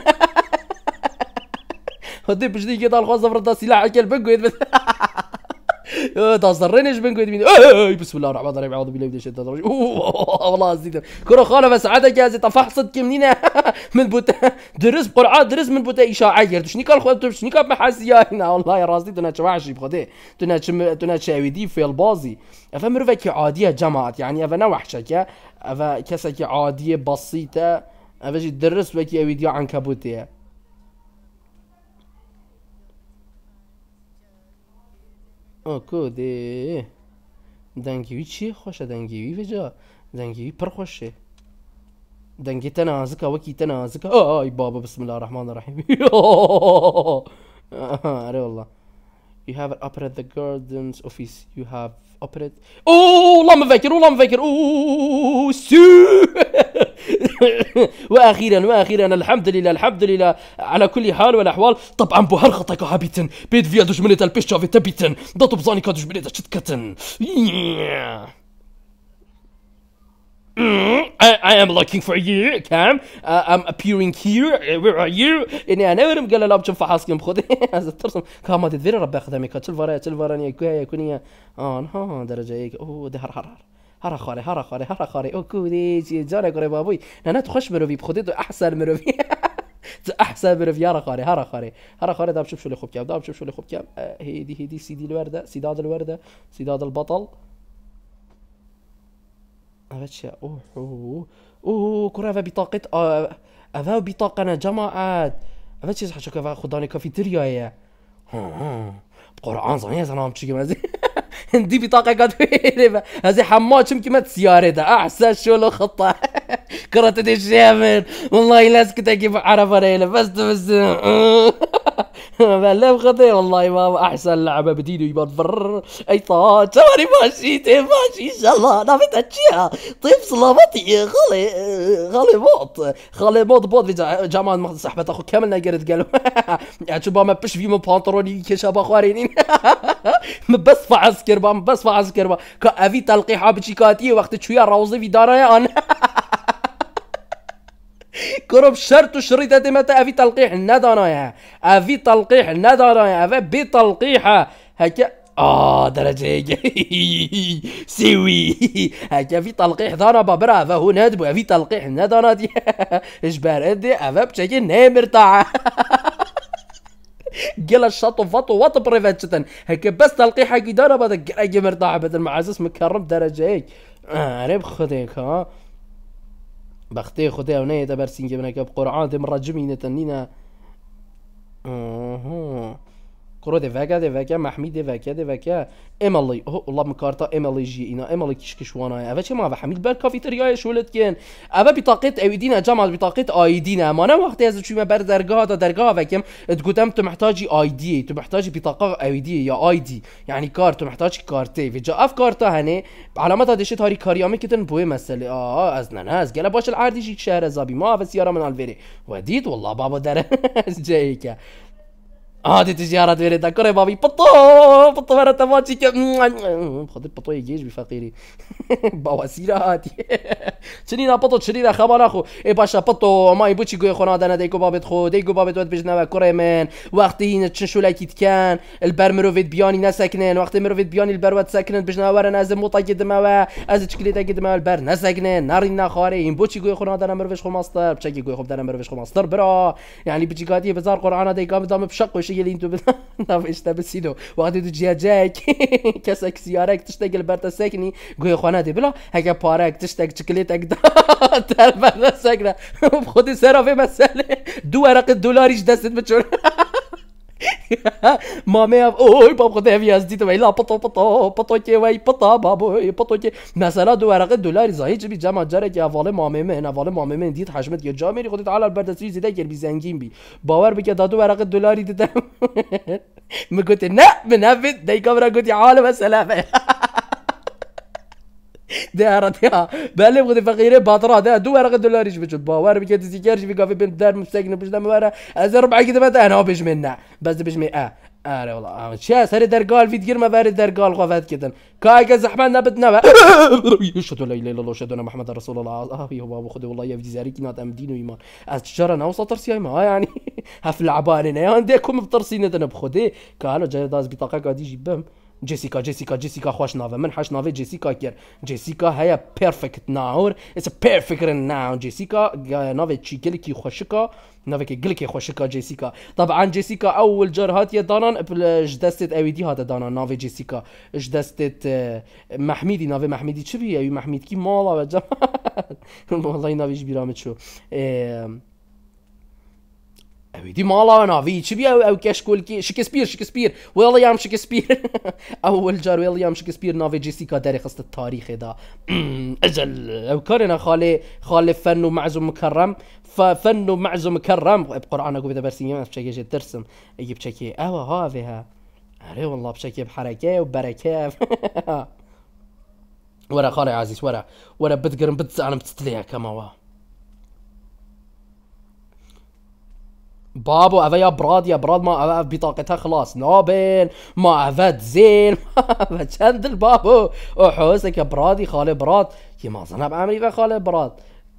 هدی پشتی که دال خواست فردا سلاح کل بگوید تصرنش بينكم وبين بسم الله الرحمن الرحيم اعوذ بالله من الشيطان الرجيم والله زيد كره خاله سعادك يا زي تفحصت كمنينا من بوتا درس قرعه درس من بوتا اشاعيه شنو قال خويا شنو قال يا هنا والله يا راسي تنا تشوعشي بخدي دنا تشاوي دي في البازي افهم كي عاديه جماعه يعني افنا وحشك افا كسك عاديه بسيطه افاجي درس وكي اويديو عنكبوتيه Okudi. Dengivi çi hoşa dengivi ve ca. Dengivi pır hoşe. Dengi te nazika ve ki te nazika. Ay baba bismillahirrahmanirrahim. Are valla. You have operated the garden's office. You have operated. Oh, ulan mı oh ulan mı Oh, sü. واخيرا واخيرا الحمد لله الحمد لله على كل حال والاحوال طبعا خطاك هابيتن بيت فيا دجمنة في تبيتن داتو بزانيكا دجمنة شتكتن I, am looking for you Cam I'm appearing here where are you اني انا ورم قال لا بتشوف حاسكم خذ ترسم كام ما تدري ربي اخذها ميكا تلفرا تلفرا كونيا اه ها درجه هيك اوه دهر هر هر هر خاره هر خاره هر خاره او کودی چی جان گره بابوی نه نه تو خوش مروی بخودی تو احسن مروی تو احسن مروی هر خاره هر خاره هر خاره دام شوف شو خوب کم دام شوف شو اللي خوب كام هيدي هيدي سيدي الوردة سداد الوردة سداد البطل أبتشا أوه أوه أوه كرة بطاقة آه، أفا بطاقة جماعات أبتشا حشوكا خداني كافيتيريا يا قرآن زنيا زنام تشيكي مازي دي بطاقه قد هذه حماش كيما دا احسن شو له خطه كرة الشامل والله لا اسكت كيف عرف انا بس بس بلا بخطي والله ما احسن لعبه بديني يبان فر اي طاج توري ماشي ماشي ان شاء الله نعم، انا بتحكيها طيب سلامتي خالي خالي موت خالي موت بوت جماعة صاحبة اخو كاملنا قالت قالوا يعني شو ما بش في من بانتروني كشاب اخوارينين بس فعسكر بام بس فاز كربا كا افي تلقيحه بشيكاتي وقت وقتی روزي في وی دارای آن كرب شرط شريطة متى أفي تلقيح ندانا يا أفي تلقيح ندانا يا أفي بتلقيحة هكا آه درجة سوي هكا في تلقيح دانا برا أفا هو ندبو أفي تلقيح ندانا دي إجبار أدي أفا بشكل نامر نامرتاعة قلا الشط وفط وط بريفات جدا هكا بس تلقي حاجه ضرب هذا قلا جمر طاح بدل ما عزز مكرم درجه هيك انا بخديك ها بختي خدي هنا تبرسين جبنا كب دي مرة جمينة تنينا اها کرد وگه ده وگه محمید ده وگه ده وگه امالی اوه الله مکارتا امالی جی اینا امالی کش کش وانا اوا چه ما و حمید بر کافی تر یای کن اوا بطاقت اویدین اجام از بطاقت آیدین وقتی از چوی بر درگاه دا درگاه وکم گودم تو محتاجی آیدی تو محتاجی بطاقه اویدی یا آیدی یعنی کارت تو محتاج کارتی و جا اف کارتا هنه علامت دشه تاری کاری همه کتن بوی مسئله آه از نه نه از گله باشه الاردیشی شهر زابی ما اوا سیارا من الوری و والله بابا در از که اه دي تجارة ديري داكور يا بابي بطو بطو مرة تماتيك خذ البطو يجيج بفقيري بواسيرات تشرينا بطو تشرينا خبر اخو اي باشا بطو ما يبوتشي قوي خونا دانا ديكو بابت خو ديكو بابت ود بجنا كوري مان وقتي تشنشو لاكي تكان البر مروفيت بياني نا ساكنين وقتي مروفيت بياني البر ود ساكنين بجنا ورا نازم موطا قد ما از تشكلي قد ما البر نا ساكنين ناري نا خاري ينبوتشي قوي خونا دانا مروفيش خو ماستر بشكي قوي خو دانا مروفيش خو ماستر برا يعني بتجي قادي بزار قرعانا ديكو بضم بشق وش segelindo não está بسيدو وغادي يدو جيا جاك كاسك سيارك تشتاق البرتا ساكني قوي دی بلا هكا بارك تشتاق تشكليتك تاع البرتا ساكنه نه سيرا في مسئله دو ورق الدولار دست بتشور Mame, ой, бабка, да я وای вей, ла, пото, که потоке, вей, пота, бабо, که مثلا دو ورقه دلار زاهی چه بی جمع جره که اول مامه من مامه من دید حشمت که جا میری خودت علا البردسی زیده که بی بی باور بکه دو ورقه دلاری دیدم میگوتی نه من هفت دیگه برا گوتی عالم سلامه دايره ديها بالي بغدي فقيري باطرا دا دوار غد ولا ريش بيت باور بيت دي كارش في كافي بين دار مستقن بيش دم ورا از ربع كده بدا انا بيش منا بس بيش مي اه اره والله آه، شا سري در قال في دير ما بارد در قال قفات كده كاي زحمان نبتنا يشهد لا اله الا الله شهد محمد رسول الله اه, آه، يا بابا خدي والله يا زاري كنا ام دين ويمان اشجر انا وسط ترسي ما آه، يعني هف العبان انا عندكم بترسينا انا بخدي قالوا جاي داز بطاقه قاعد يجي بهم جيسيكا جيسيكا جيسيكا خوش نافه من حاش نافي جيسيكا كير جيسيكا هي بيرفكت ناور اتس بيرفكت ناو جيسيكا نافي تشي كلكي خوشكا نافي كي قلكي خوشكا جيسيكا طبعا جيسيكا اول جر هات يا دانان جدستت اوي دي هات دانان نافي جيسيكا جدستت محميدي نافي محميدي تشبي يا محميد كي مالا والله نافي جبيرامت شو دي مالا انا في شبيه او كشكول كي شكسبير شكسبير ويليام شكسبير اول جار ويليام شكسبير نافي جيسيكا داري خصت التاريخ دا اجل او كارنا خالي خالي فن ومعزو مكرم ففن ومعزو مكرم بقران اقول بدا برسيم بشكي جي ترسم اجيب بشكي اوا هافي اري والله بشكي بحركه وبركه ورا خالي عزيز ورا ورا بتقرم بتزعلم بتتليها كما واه بابو هذا يا براد يا براد ما بطاقتها خلاص نوبل ما هذا زين ما شند البابو وحوسك يا برادي خالي براد يا ما زنا بعمري خالي براد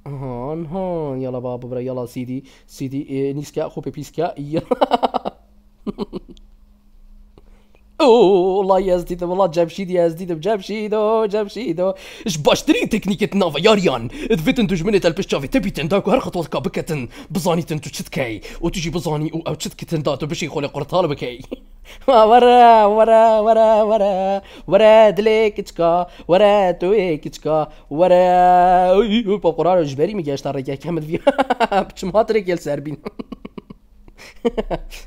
هون هون يلا بابو برا يلا سيدي سيدي إيه، نيسكا خوبي بيسكا يلا والله يا زديد والله جاب شيد يا زديد جاب شيدو اش باش ترين تكنيكة نافا ريان دفيتن دوج جمنة تلبش شافي تبي تنداك هر خطوة كابكتن بزاني تنتو تشتكي وتجي بزاني او تشتكي تنداتو بشي خولي قرطال بكي ورا ورا ورا ورا ورا دليك دليكتكا ورا تويك تويكتكا ورا بابقرار جبري ميجاش تاريكا كامل فيها بتشم هاتريك يا السربين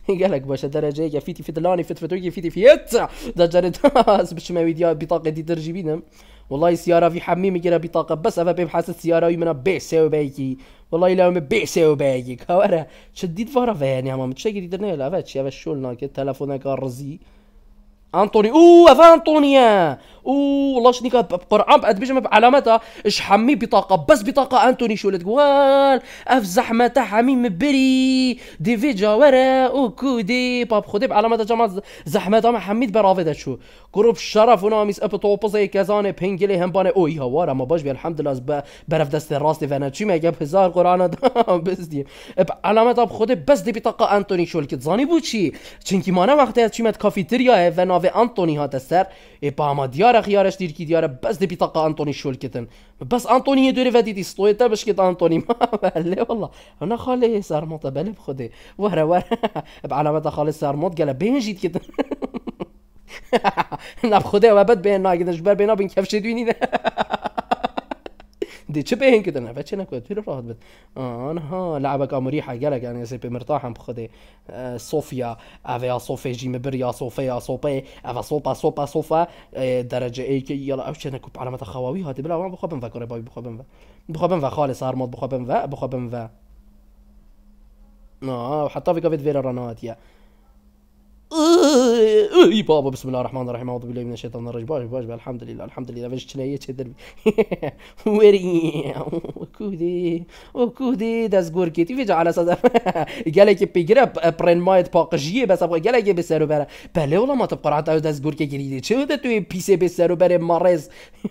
قالك باش الدرجه يا فيتي في فيدلاني فيت فتوكي فيتي في فيت دجرت باش ما ويديا بطاقه دي درجي بينا والله سيارة في حميم كده بطاقة بس أفا بيب حاسة سيارة ويمنا بيساو بايكي والله لو ما بيساو بايكي كوارا شديد فارا فاني هما متشاكي دي درنا لا فاتش أفا شولنا كي تلفونك رزي انطوني اوه افا انطونيا والله شني بقرعه بادبجه اش حمي بطاقه بس بطاقه انتوني ولد قوال اف زحمه تاع حميم بري دي فيجا او كودي باب خدي بعلاماتها جماعه زحمه تاع حميد برافيدا شو جروب الشرف وناميس اب بوزي كازاني بينجلي هم بانه اوي ورا ما باش الحمد لله برف دست راستي فانا ما جاب هزار قرآن بس علامت اب بخدي بس دی بطاقه انتونی شو که زانی بوشی چنکی ما انا وقتی از چیمت کافی تریا و ناو انتونی ها سر با ما دیار خيار خيارش دير كي ديارة بس دي انطوني أنطوني شولكتن بس أنطوني هي دوري فاتيتي ستويتا باش كيت أنطوني ما لا والله انا خالي سارموت بالي بخدي وهرا وهرا بعلامات خالي سارموت قال بين جيت كتن نبخده و بد بین ناگدنش جبر بینا بین کفشه دوینی تشبه هين كده انا فاتش انا كنت فيلو راحت بت اه انا ها لعبك امريحه قالك يعني سي بي مرتاح بخدي صوفيا افيا صوفيا جيم بريا صوفيا صوبي افا صوبا صوبا صوفا اه، درجه اي كي يلا اوش انا كنت على ما تخواوي بلا ما بخوبن فا كوري باي بخوبن فا بخوبن فا خالص هرمض بخوبن فا بخوبن فا اه وحطها في كافيت فيرا رانات يا اي إيه، إيه، بابا بسم الله الرحمن الرحيم اعوذ بالله من الشيطان الرجيم باش باش الحمد لله الحمد لله باش تنيت دربي وري وكودي وكودي داز غوركي تي فيجا على صدر قال لك بيجرا برين مايت باقجيه بس ابغى قال لك بسرو بره بلا والله ما تبقى عطا داز غوركي جديد شو ده تو بي سي بسارو بره مريض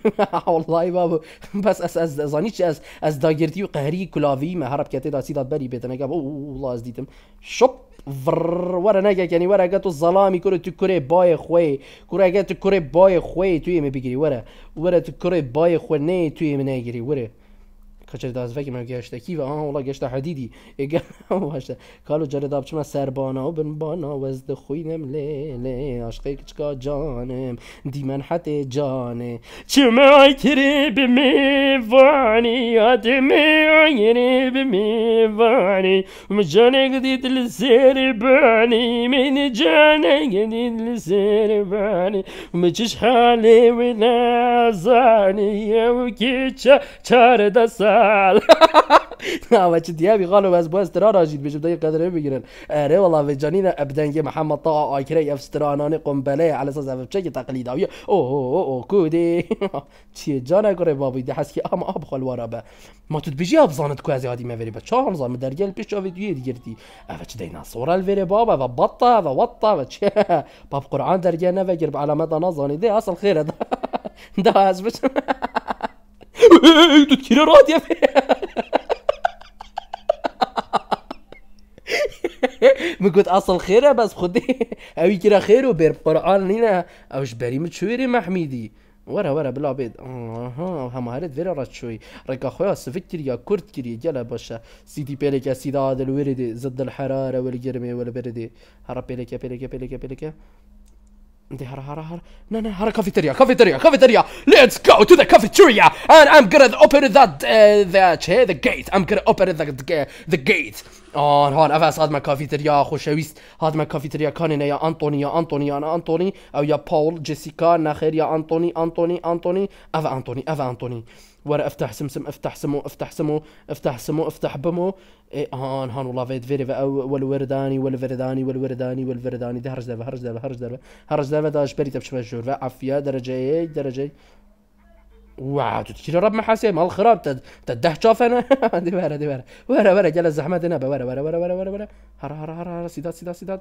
والله بابا بس اس اس زانيش اس اس داغرتي وقهري كلافي ما هرب كاتي داسي دات بري بيت انا والله ازديتم شوب وره نگه یعنی وره اگه تو ظلامی کرد تو کره بای خوی کره اگه تو کره بای خوی توی می بگیری وره وره تو کره بای خوی نه توی می نگیری وره کچر وگی ما گشته کی و آن ولا گشته حدیدی اگر باشه کالو جره داب چما سربانا و بن بانا وزد خوینم لی، عشقی کچکا جانم دیمن حت جانه چما کری بمیوانی آدم آیری بمیوانی مجانه گدید لسر بانی من جانه گدید لسر بانی مچش حالی و نازانی و کی چار دست قال نعم ديابي قالوا بس بس ترى راجيد بيجيب دقيقة قدره بگیرن اره والله في جنینا ابدنگی محمد طه ايكري قنبله على اساس بشكل تقليدي اوه او کودی کودی چی جان گره بابی ده هست که اما آب خال وارا به ما تو بیجی آب زانت که از یادی موری به چهار زام در گل پیش آوی دوی دیگردی اوه چه دینا بابا و بطا و وطا و چه باب قرآن در گل نوگر به علامت آنا زانی ده اصل خیره ده ده از بچه du تكيري راضية من قلت اصل خير بس خدي اوي كرا خير وبير قران لينا او جبري متشويري مع حميدي ورا ورا بلا بيد اها هم هارد فيرا رات شوي رك خويا سفكر يا كرد كري جلا باشا سيدي بيلك يا سيدي هذا الورد ضد الحراره والجرمي والبرد هرب بيلك بيلك بيلك بيلك, بيلك. انت هرا هرا هرا لا لا هرا cafeteria cafeteria cafeteria let's go to the cafeteria and I'm gonna open that ذا the ذا uh, gate I'm gonna open the ذا gate اون هون افا صاد ما کافیتریا خوشویست هاد ما کافیتریا کانین يا انطوني يا انطوني انا انطوني او يا باول جيسيكا نخیر يا انطوني انطوني انطوني افا انطوني افا انطوني ورا افتح سمسم افتح سمو افتح سمو افتح سمو افتح بمو إيه هان هان والله فيت فيري والورداني والورداني والورداني والورداني ده هرج دابا هرج دابا هرج دابا هرج دابا داش بريت بشبه الجور عفيا درجه اي درجه إيه. واو تشيل رب محاسي مال خراب تد تده شوف انا دي ورا دي ورا ورا ورا جلس زحمه دنا ورا ورا ورا ورا ورا ورا هر هر هر هر سيدا سيدا سيدا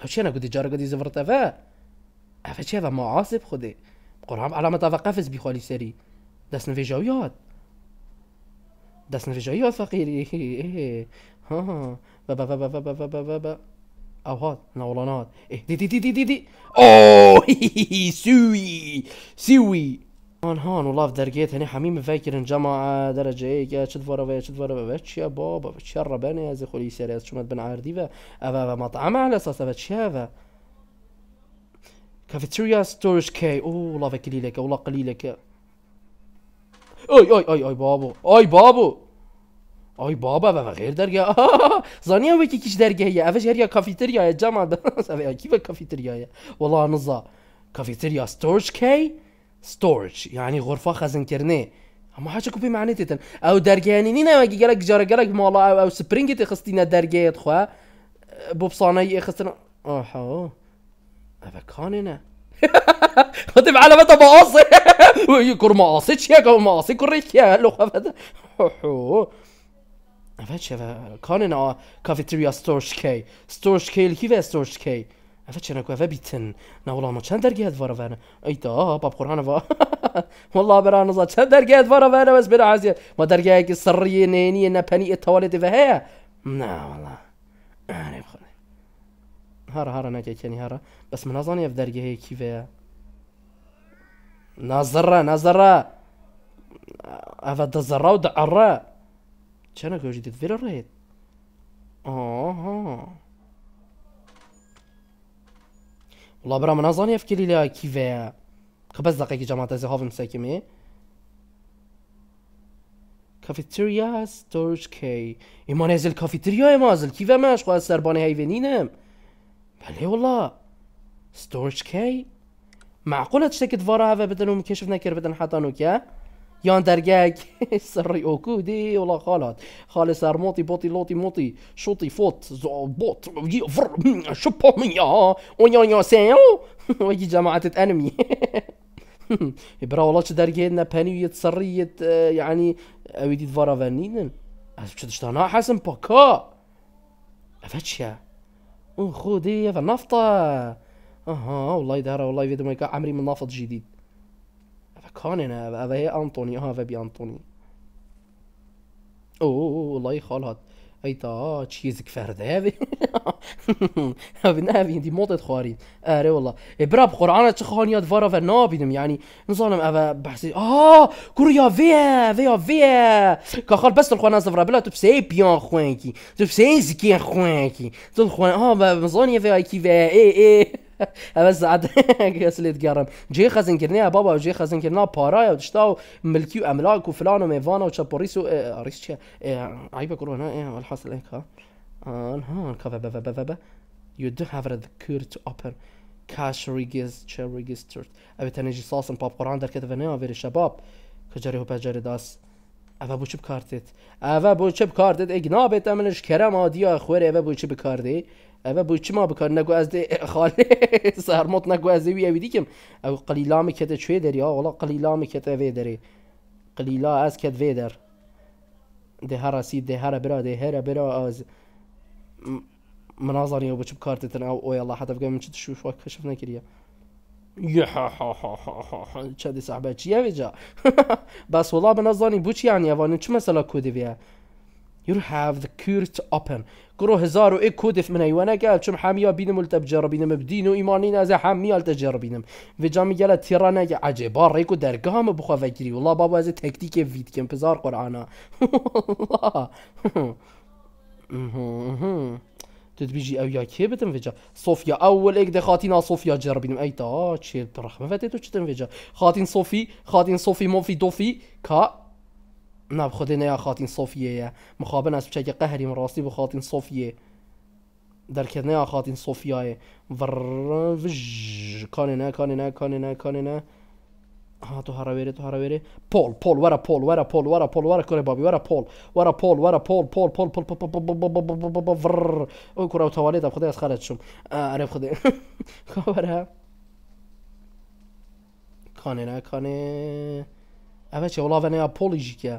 هشينا قد جار قد زفرت افا افا شي معاصب خدي قرآن علی متوقفز بخالی سری دست نویجایات دست نویجایات فقیری ها با با با با با با با با با او هات نولانات اه اوه سوي سوي هان هان والله في درجات هنا حميم فاكر ان جماعة درجة ايه و فورا فيا شد يا بابا فيا يا زي مطعم على اساس كافيتيريا ستورج كي اوه لافا قليلك والله لك اي اي اي اي بابو اي بابو اي بابا بابا غير درجة زانية وكي كيش درجة هي افش هريا كافيتيريا يا جماعة سافي كيف كافيتيريا يا والله نزا كافيتيريا ستورج كي ستورج يعني غرفة خزن كرني اما حاجه كوبي معناتها تن او درجاني يعني نينا ما قالك جرى قالك ما الله او, أو سبرينغ تخصتينا يا خو بوبصانه يخصنا اوه افكاننا خدم على متى مقاصي يكور مقاصيتش يا كور مقاصي كوريش يا لو خفت افتش افكاننا آه، كافيتريا ستورش كي ستورش كي الكيفا ستورش كي افتش انا كوفا بيتن نا والله ما كان درجي هاد فانا اي تا باب قران فا والله برا نزا كان درجي هاد فانا بس بلا عزيز ما درجي سريه نينيه نبني التواليت فهي نا والله انا هەر هەرە کنی هر بس من درگه هی کی ویا نازڕە نازەڕە ئەە دزرا و دەعڕە دید ویر رید آه ها وڵا برا من نازانانی ئەفکری لە کیڤەیە کە بەس دقێکی جاماتەزی هاڵم سەکمێ كافيتيريا ستورج كي إما نازل كافيتيريا يا مازل كيف ماش سربانه سرباني هايفنينم بحال والله ستورج كي معقول هادشي كتفارا هذا بدل كشفنا كير بدل حطانو كا يان درجاك سري اوكودي ولا خالات خالص ارموطي بوطي لوطي موطي شوطي فوت زو بوت فر شبو يا ويا يا سيو ويجي جماعة انمي برا والله درجينا بانية سرية يعني اويدي فارا فانينن اش تشتانا حسن باكا افاتشيا خودي في النفطة اها والله دار والله فيدو مايكا عمري من نفط جديد هذا انا هذا هي انطوني اه هذا بي انطوني اوه والله خال هاد ايطا تشيز كفار ذهبي بنافي دي موطة خوارين اري والله ابراب قرآن تخانيات فارا فنابينم يعني نظام افا بحسي اه كوريا فيا فيا فيا كاخال بس الخوانا زفرا بلا تبسي بيان خوانكي سي زكي خوانكي تلخوان اه مزونيا فيا كي فيا اي اي بس اسلیت گرم جی خزن کرنه بابا جی خزن کرنه پارا و دشتا و ملکی و املاک و فلان و میوان و چپاریس اه، و ریس چه اه، عیب کرو نه اه، الحاصل این که آنها که بابا بابا بابا you do have the cure to open cash regis chair registered ابي تنجي صاصن باب قران در كتب نيا فيري شباب كجري هو بجري داس اوه بو چه بکارتید اوه بو چه بکارتید اگنابت امنش کرم آدیا خوره اوه بو چه بکارتید ئەمە بۆ چما بکار از ئەس خاڵێ سەرمۆت نەگو ئەزەوی ئەوی دیکەم ئەو قلیلامی کەتە کوێ دەریا وڵا قلیلامی کەتە وێ دەرێ قلیلا ئەس کەت وێ دەر دێ هەڕاستی دێ هەرە برا دێ هەرە برا ئاز منازانی بچ بکارتتن ئەو ئۆ الله حتە چی چ شوشوا کەشف نەکرە چه دی سەحبە چیە جا بەس وڵا بەنەزانی بچیان یاوانن چ مەسەلا کودی دەوێە You have the cure to open قرو هزار و ایک کودف من ایوانا گل چون حمی بینم ولت بجربینم بدین و ایمانی نازه حمی ولت جربینم و جامی گل تیرانا یا عجبا ریکو درگاه هم بخوا فکری والله بابا از تکتیک وید کم پزار قرآنا تد بيجي او يا كيبتن فيجا صوفيا اول ايك خاتينا صوفيا جربين ايتا تشي فتی تو تشتن فیجا خاتین صوفی خاتین صوفی موفی دوفی کا صوفیه بچه ما بخودێنەیە خاتین سۆفیەیە صوفیه ناسچەکە قەهری ڕاستی بە خاتین سۆفیێ دەرکردنەیە خاتین سۆفیایە کانێ ناکانێ ناکانێ ناکانێ نا هاتو هەراوێرێت هەراوێرێ پول پول وەرە پول وەرە پول وەرە پول وەرە کره بابی پول پول پۆل پول پول پول پول پول ور پۆل کره تو تەوالێتە خدای از خەرت شم ئەرێ خدێ خەوەرە کانێ ناکانێ ئەمە چێ وڵاوێنەیە پۆلیژیکە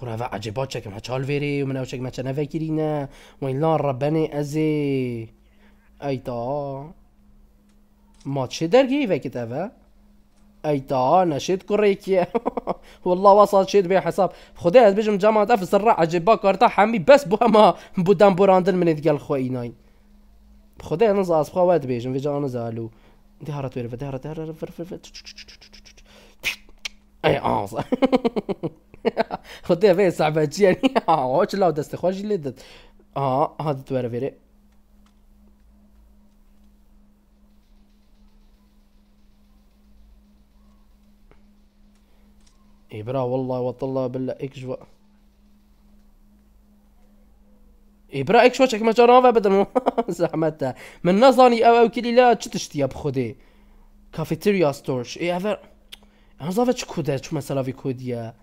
كورافا عجباتشك ما تشالفيري ومن اوشك ما تشانا فاكرينا وين لان رباني ازي ايتا ما تشي درجي فاكت افا ايتا انا شيت كوريكيا والله وصل شيت بيه حساب خديها بيجم جامعة افس الرع عجباك ارتا حمي بس بوها ما بودان براندن من اتقال خويناي خديها نزع اصبخا واد بيجم فيجا نزعلو دهرت ويرفا دهرت دهرت اي اعصى خديها في صعبة تجي واش لا دست خوش لدت اه هذا تو توارا اي برا والله وطلع بالله اك إكشوا إبرا إكشوا شك ما جرى بدل زحمتها من نظاني أو أو كلي لا تشتشتي بخدي كافيتيريا ستورش اي افر أنا زافت كودة شو مثلا في كوديا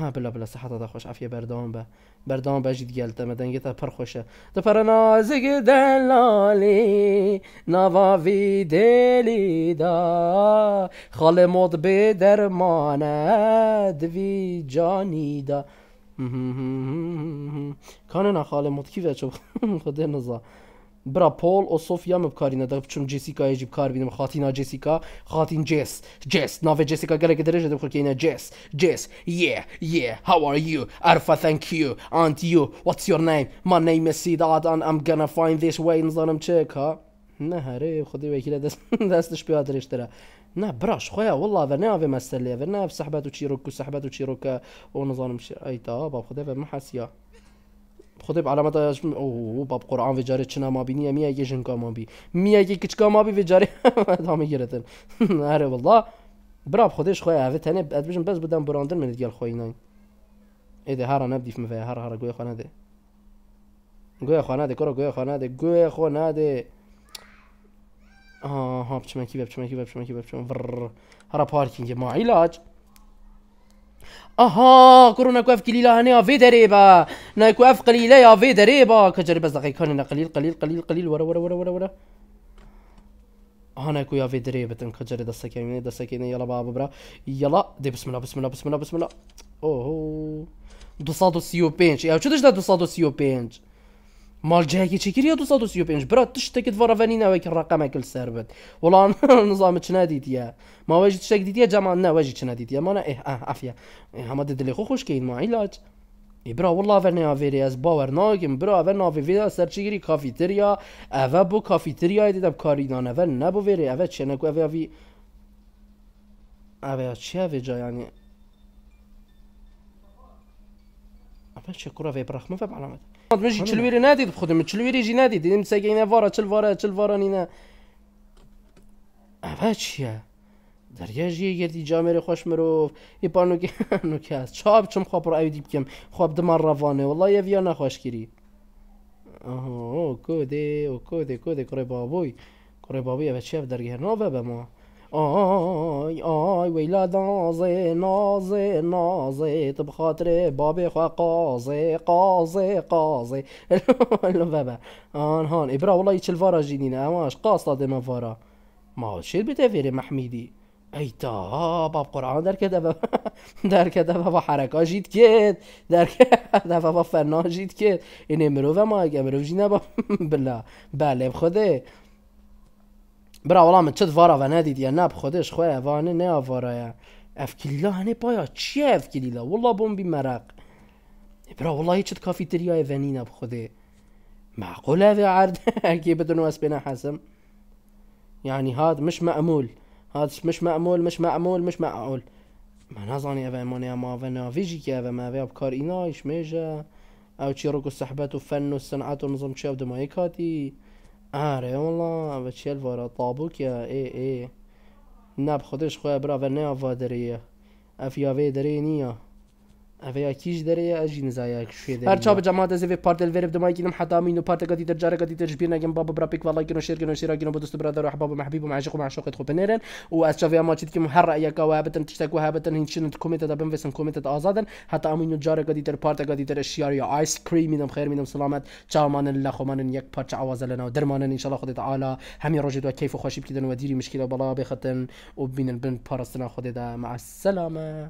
ها بلا بلا صحت دا خوش عافیه بردام با بردام به جید گلت مدن تا پر خوشه دا پر نازگ دلالی نواوی دلی دا خال مود به درمانه دوی جانی دا کانه نخال مود کی و چوب خود نزا برا پول و سوفیا مبکارینه دا چون جسیکا یجی بکار بینم خاتینا جسیکا خاتین جس جس ناو جسیکا گره که درجه دبخور که اینه جس جس yeah yeah how are you عرفا thank you aren't you what's your name my name is Sidat and I'm gonna find this way نظانم چه ها نه هره خودی وکیل دست دستش بیا درش داره نه براش خویا والله و نه و مسئله و نه صحبت و چیروک و صحبت و چیروک و نظانم شر ایتا باب خدا و محسیا خود به علامت اش او باب قرآن و جاره چنا ما بینی می اگه جن ما بی می اگه کچکا ما بی و جاره دامه گرتن آره والله براب خودش خوی اوه تنه اد بجن بس بدم براندن من گل خوی نای ایده هر نبدی فم هر هر گوی خانه ده گوی خانه ده کرو گوی خانه ده گوی خانه ده ها بچمکی بچمکی بچمکی بچمکی هر پارکینگ ما علاج اها كورونا كواف قليله هنا في دريبه نا كواف قليله يا في دريبه كجرب بس دقيقه هنا قليل قليل قليل قليل ورا ورا ورا ورا ورا هنا كويا في دريبه كجرب دسا يمين دسا يمين يلا بابا برا يلا دي بسم الله بسم الله بسم الله بسم الله اوه 205 بينج يا شو تجدد 205 مال جایی که چیکی ریاض دوست داشتیم پنج برات تشت که دوباره ونی نه وای که رقمه کل سر بود ولی آن نظام چن ندیدیه ما وای جیت شک دیدیه جمع نه وای جیت چن ما نه اه اه عفیه همه دل خو خوش کین معالج ای برای ولله ور نه ویری از باور نگیم برا ور نه ویری از سرچیگری کافیتریا اوه بو کافیتریا ای دیدم کاری دانه ور نه بو ویری اوه چه نگو اوه وی اوه چه وی جایی یعنی. اوه چه کره وی برخمه و بالامت Мажи чилвери надеди худам, чилвери جی ندید Дем سعی ина واره، چلو واره، چلو واره нина. اول چیه دریاج یه گردی جامعه خوش مروف ای پا نوکی هست چاب چم خواب رو دیب بکم خواب دمار روانه والله یه ویا نخوش کری آها او کوده او کوده کوده کره بابوی کره بابوی اوه چیه درگیر نو به ما آی آی ویلا نازه نازه نازه تو بخاطر باب خواه قازه قازه قازه بابا آن هان ابرا والله چل فارا جدينا اماش داده ما فارا ما شيل بتفيري محمیدی ای تا باب قرآن در که دفع در که دفع با حرکا جید کد در که دفع با فرنا جید کد این امرو و ما اگه امرو جید نبا بلا بله بخوده برا من چت وارا و ندید یا نب خودش خواه وانه نه آوارایه افکلیلا هنه پایا چیه افکلیلا والله بوم بی مرق برا والله هیچت کافی تریای ونی نب خوده معقوله هذا عرض هركي بدون واس بنا حسم يعني هاد مش معمول هاد مش معمول مش معمول مش معقول ما نظني اذا موني ما و فيجي كذا ما في افكار اينايش ميجا او تشيروكو سحبات وفن والصناعات ونظم شاب دمايكاتي آره والله بچیل وارا طابوک یا ای ای نب خودش خواه برا و نه وادریه اف یاوه دری نیا اوی اکیش داره یا اجی نزایا شوی داره هر چا به جماعت از وی پارتل ورب دمای گینم حتا مینو پارت گادی در جاره گادی تجبیر نگم بابا برابيك والله گینو شير گینو شیر گینو بدوست برادر و احباب و حبیب و معشق و معشوق خو بنرن و از چا ما چیت که محر یا کا وهبتن تشتک وهبتن هین شنت کومیت دا بنوسن کومیت دا آزادن جاره گادی در پارت گادی در شیار يا آيس كريم مينم خير مينم سلامت چا مان الله خو يك یک پارچه आवाज لنا و درمان ان شاء الله خدای تعالی همین روز كيف کیف خوشی بکیدن و دیری مشکل بالا بختن و بینن بن پارستنا خدای مع السلامه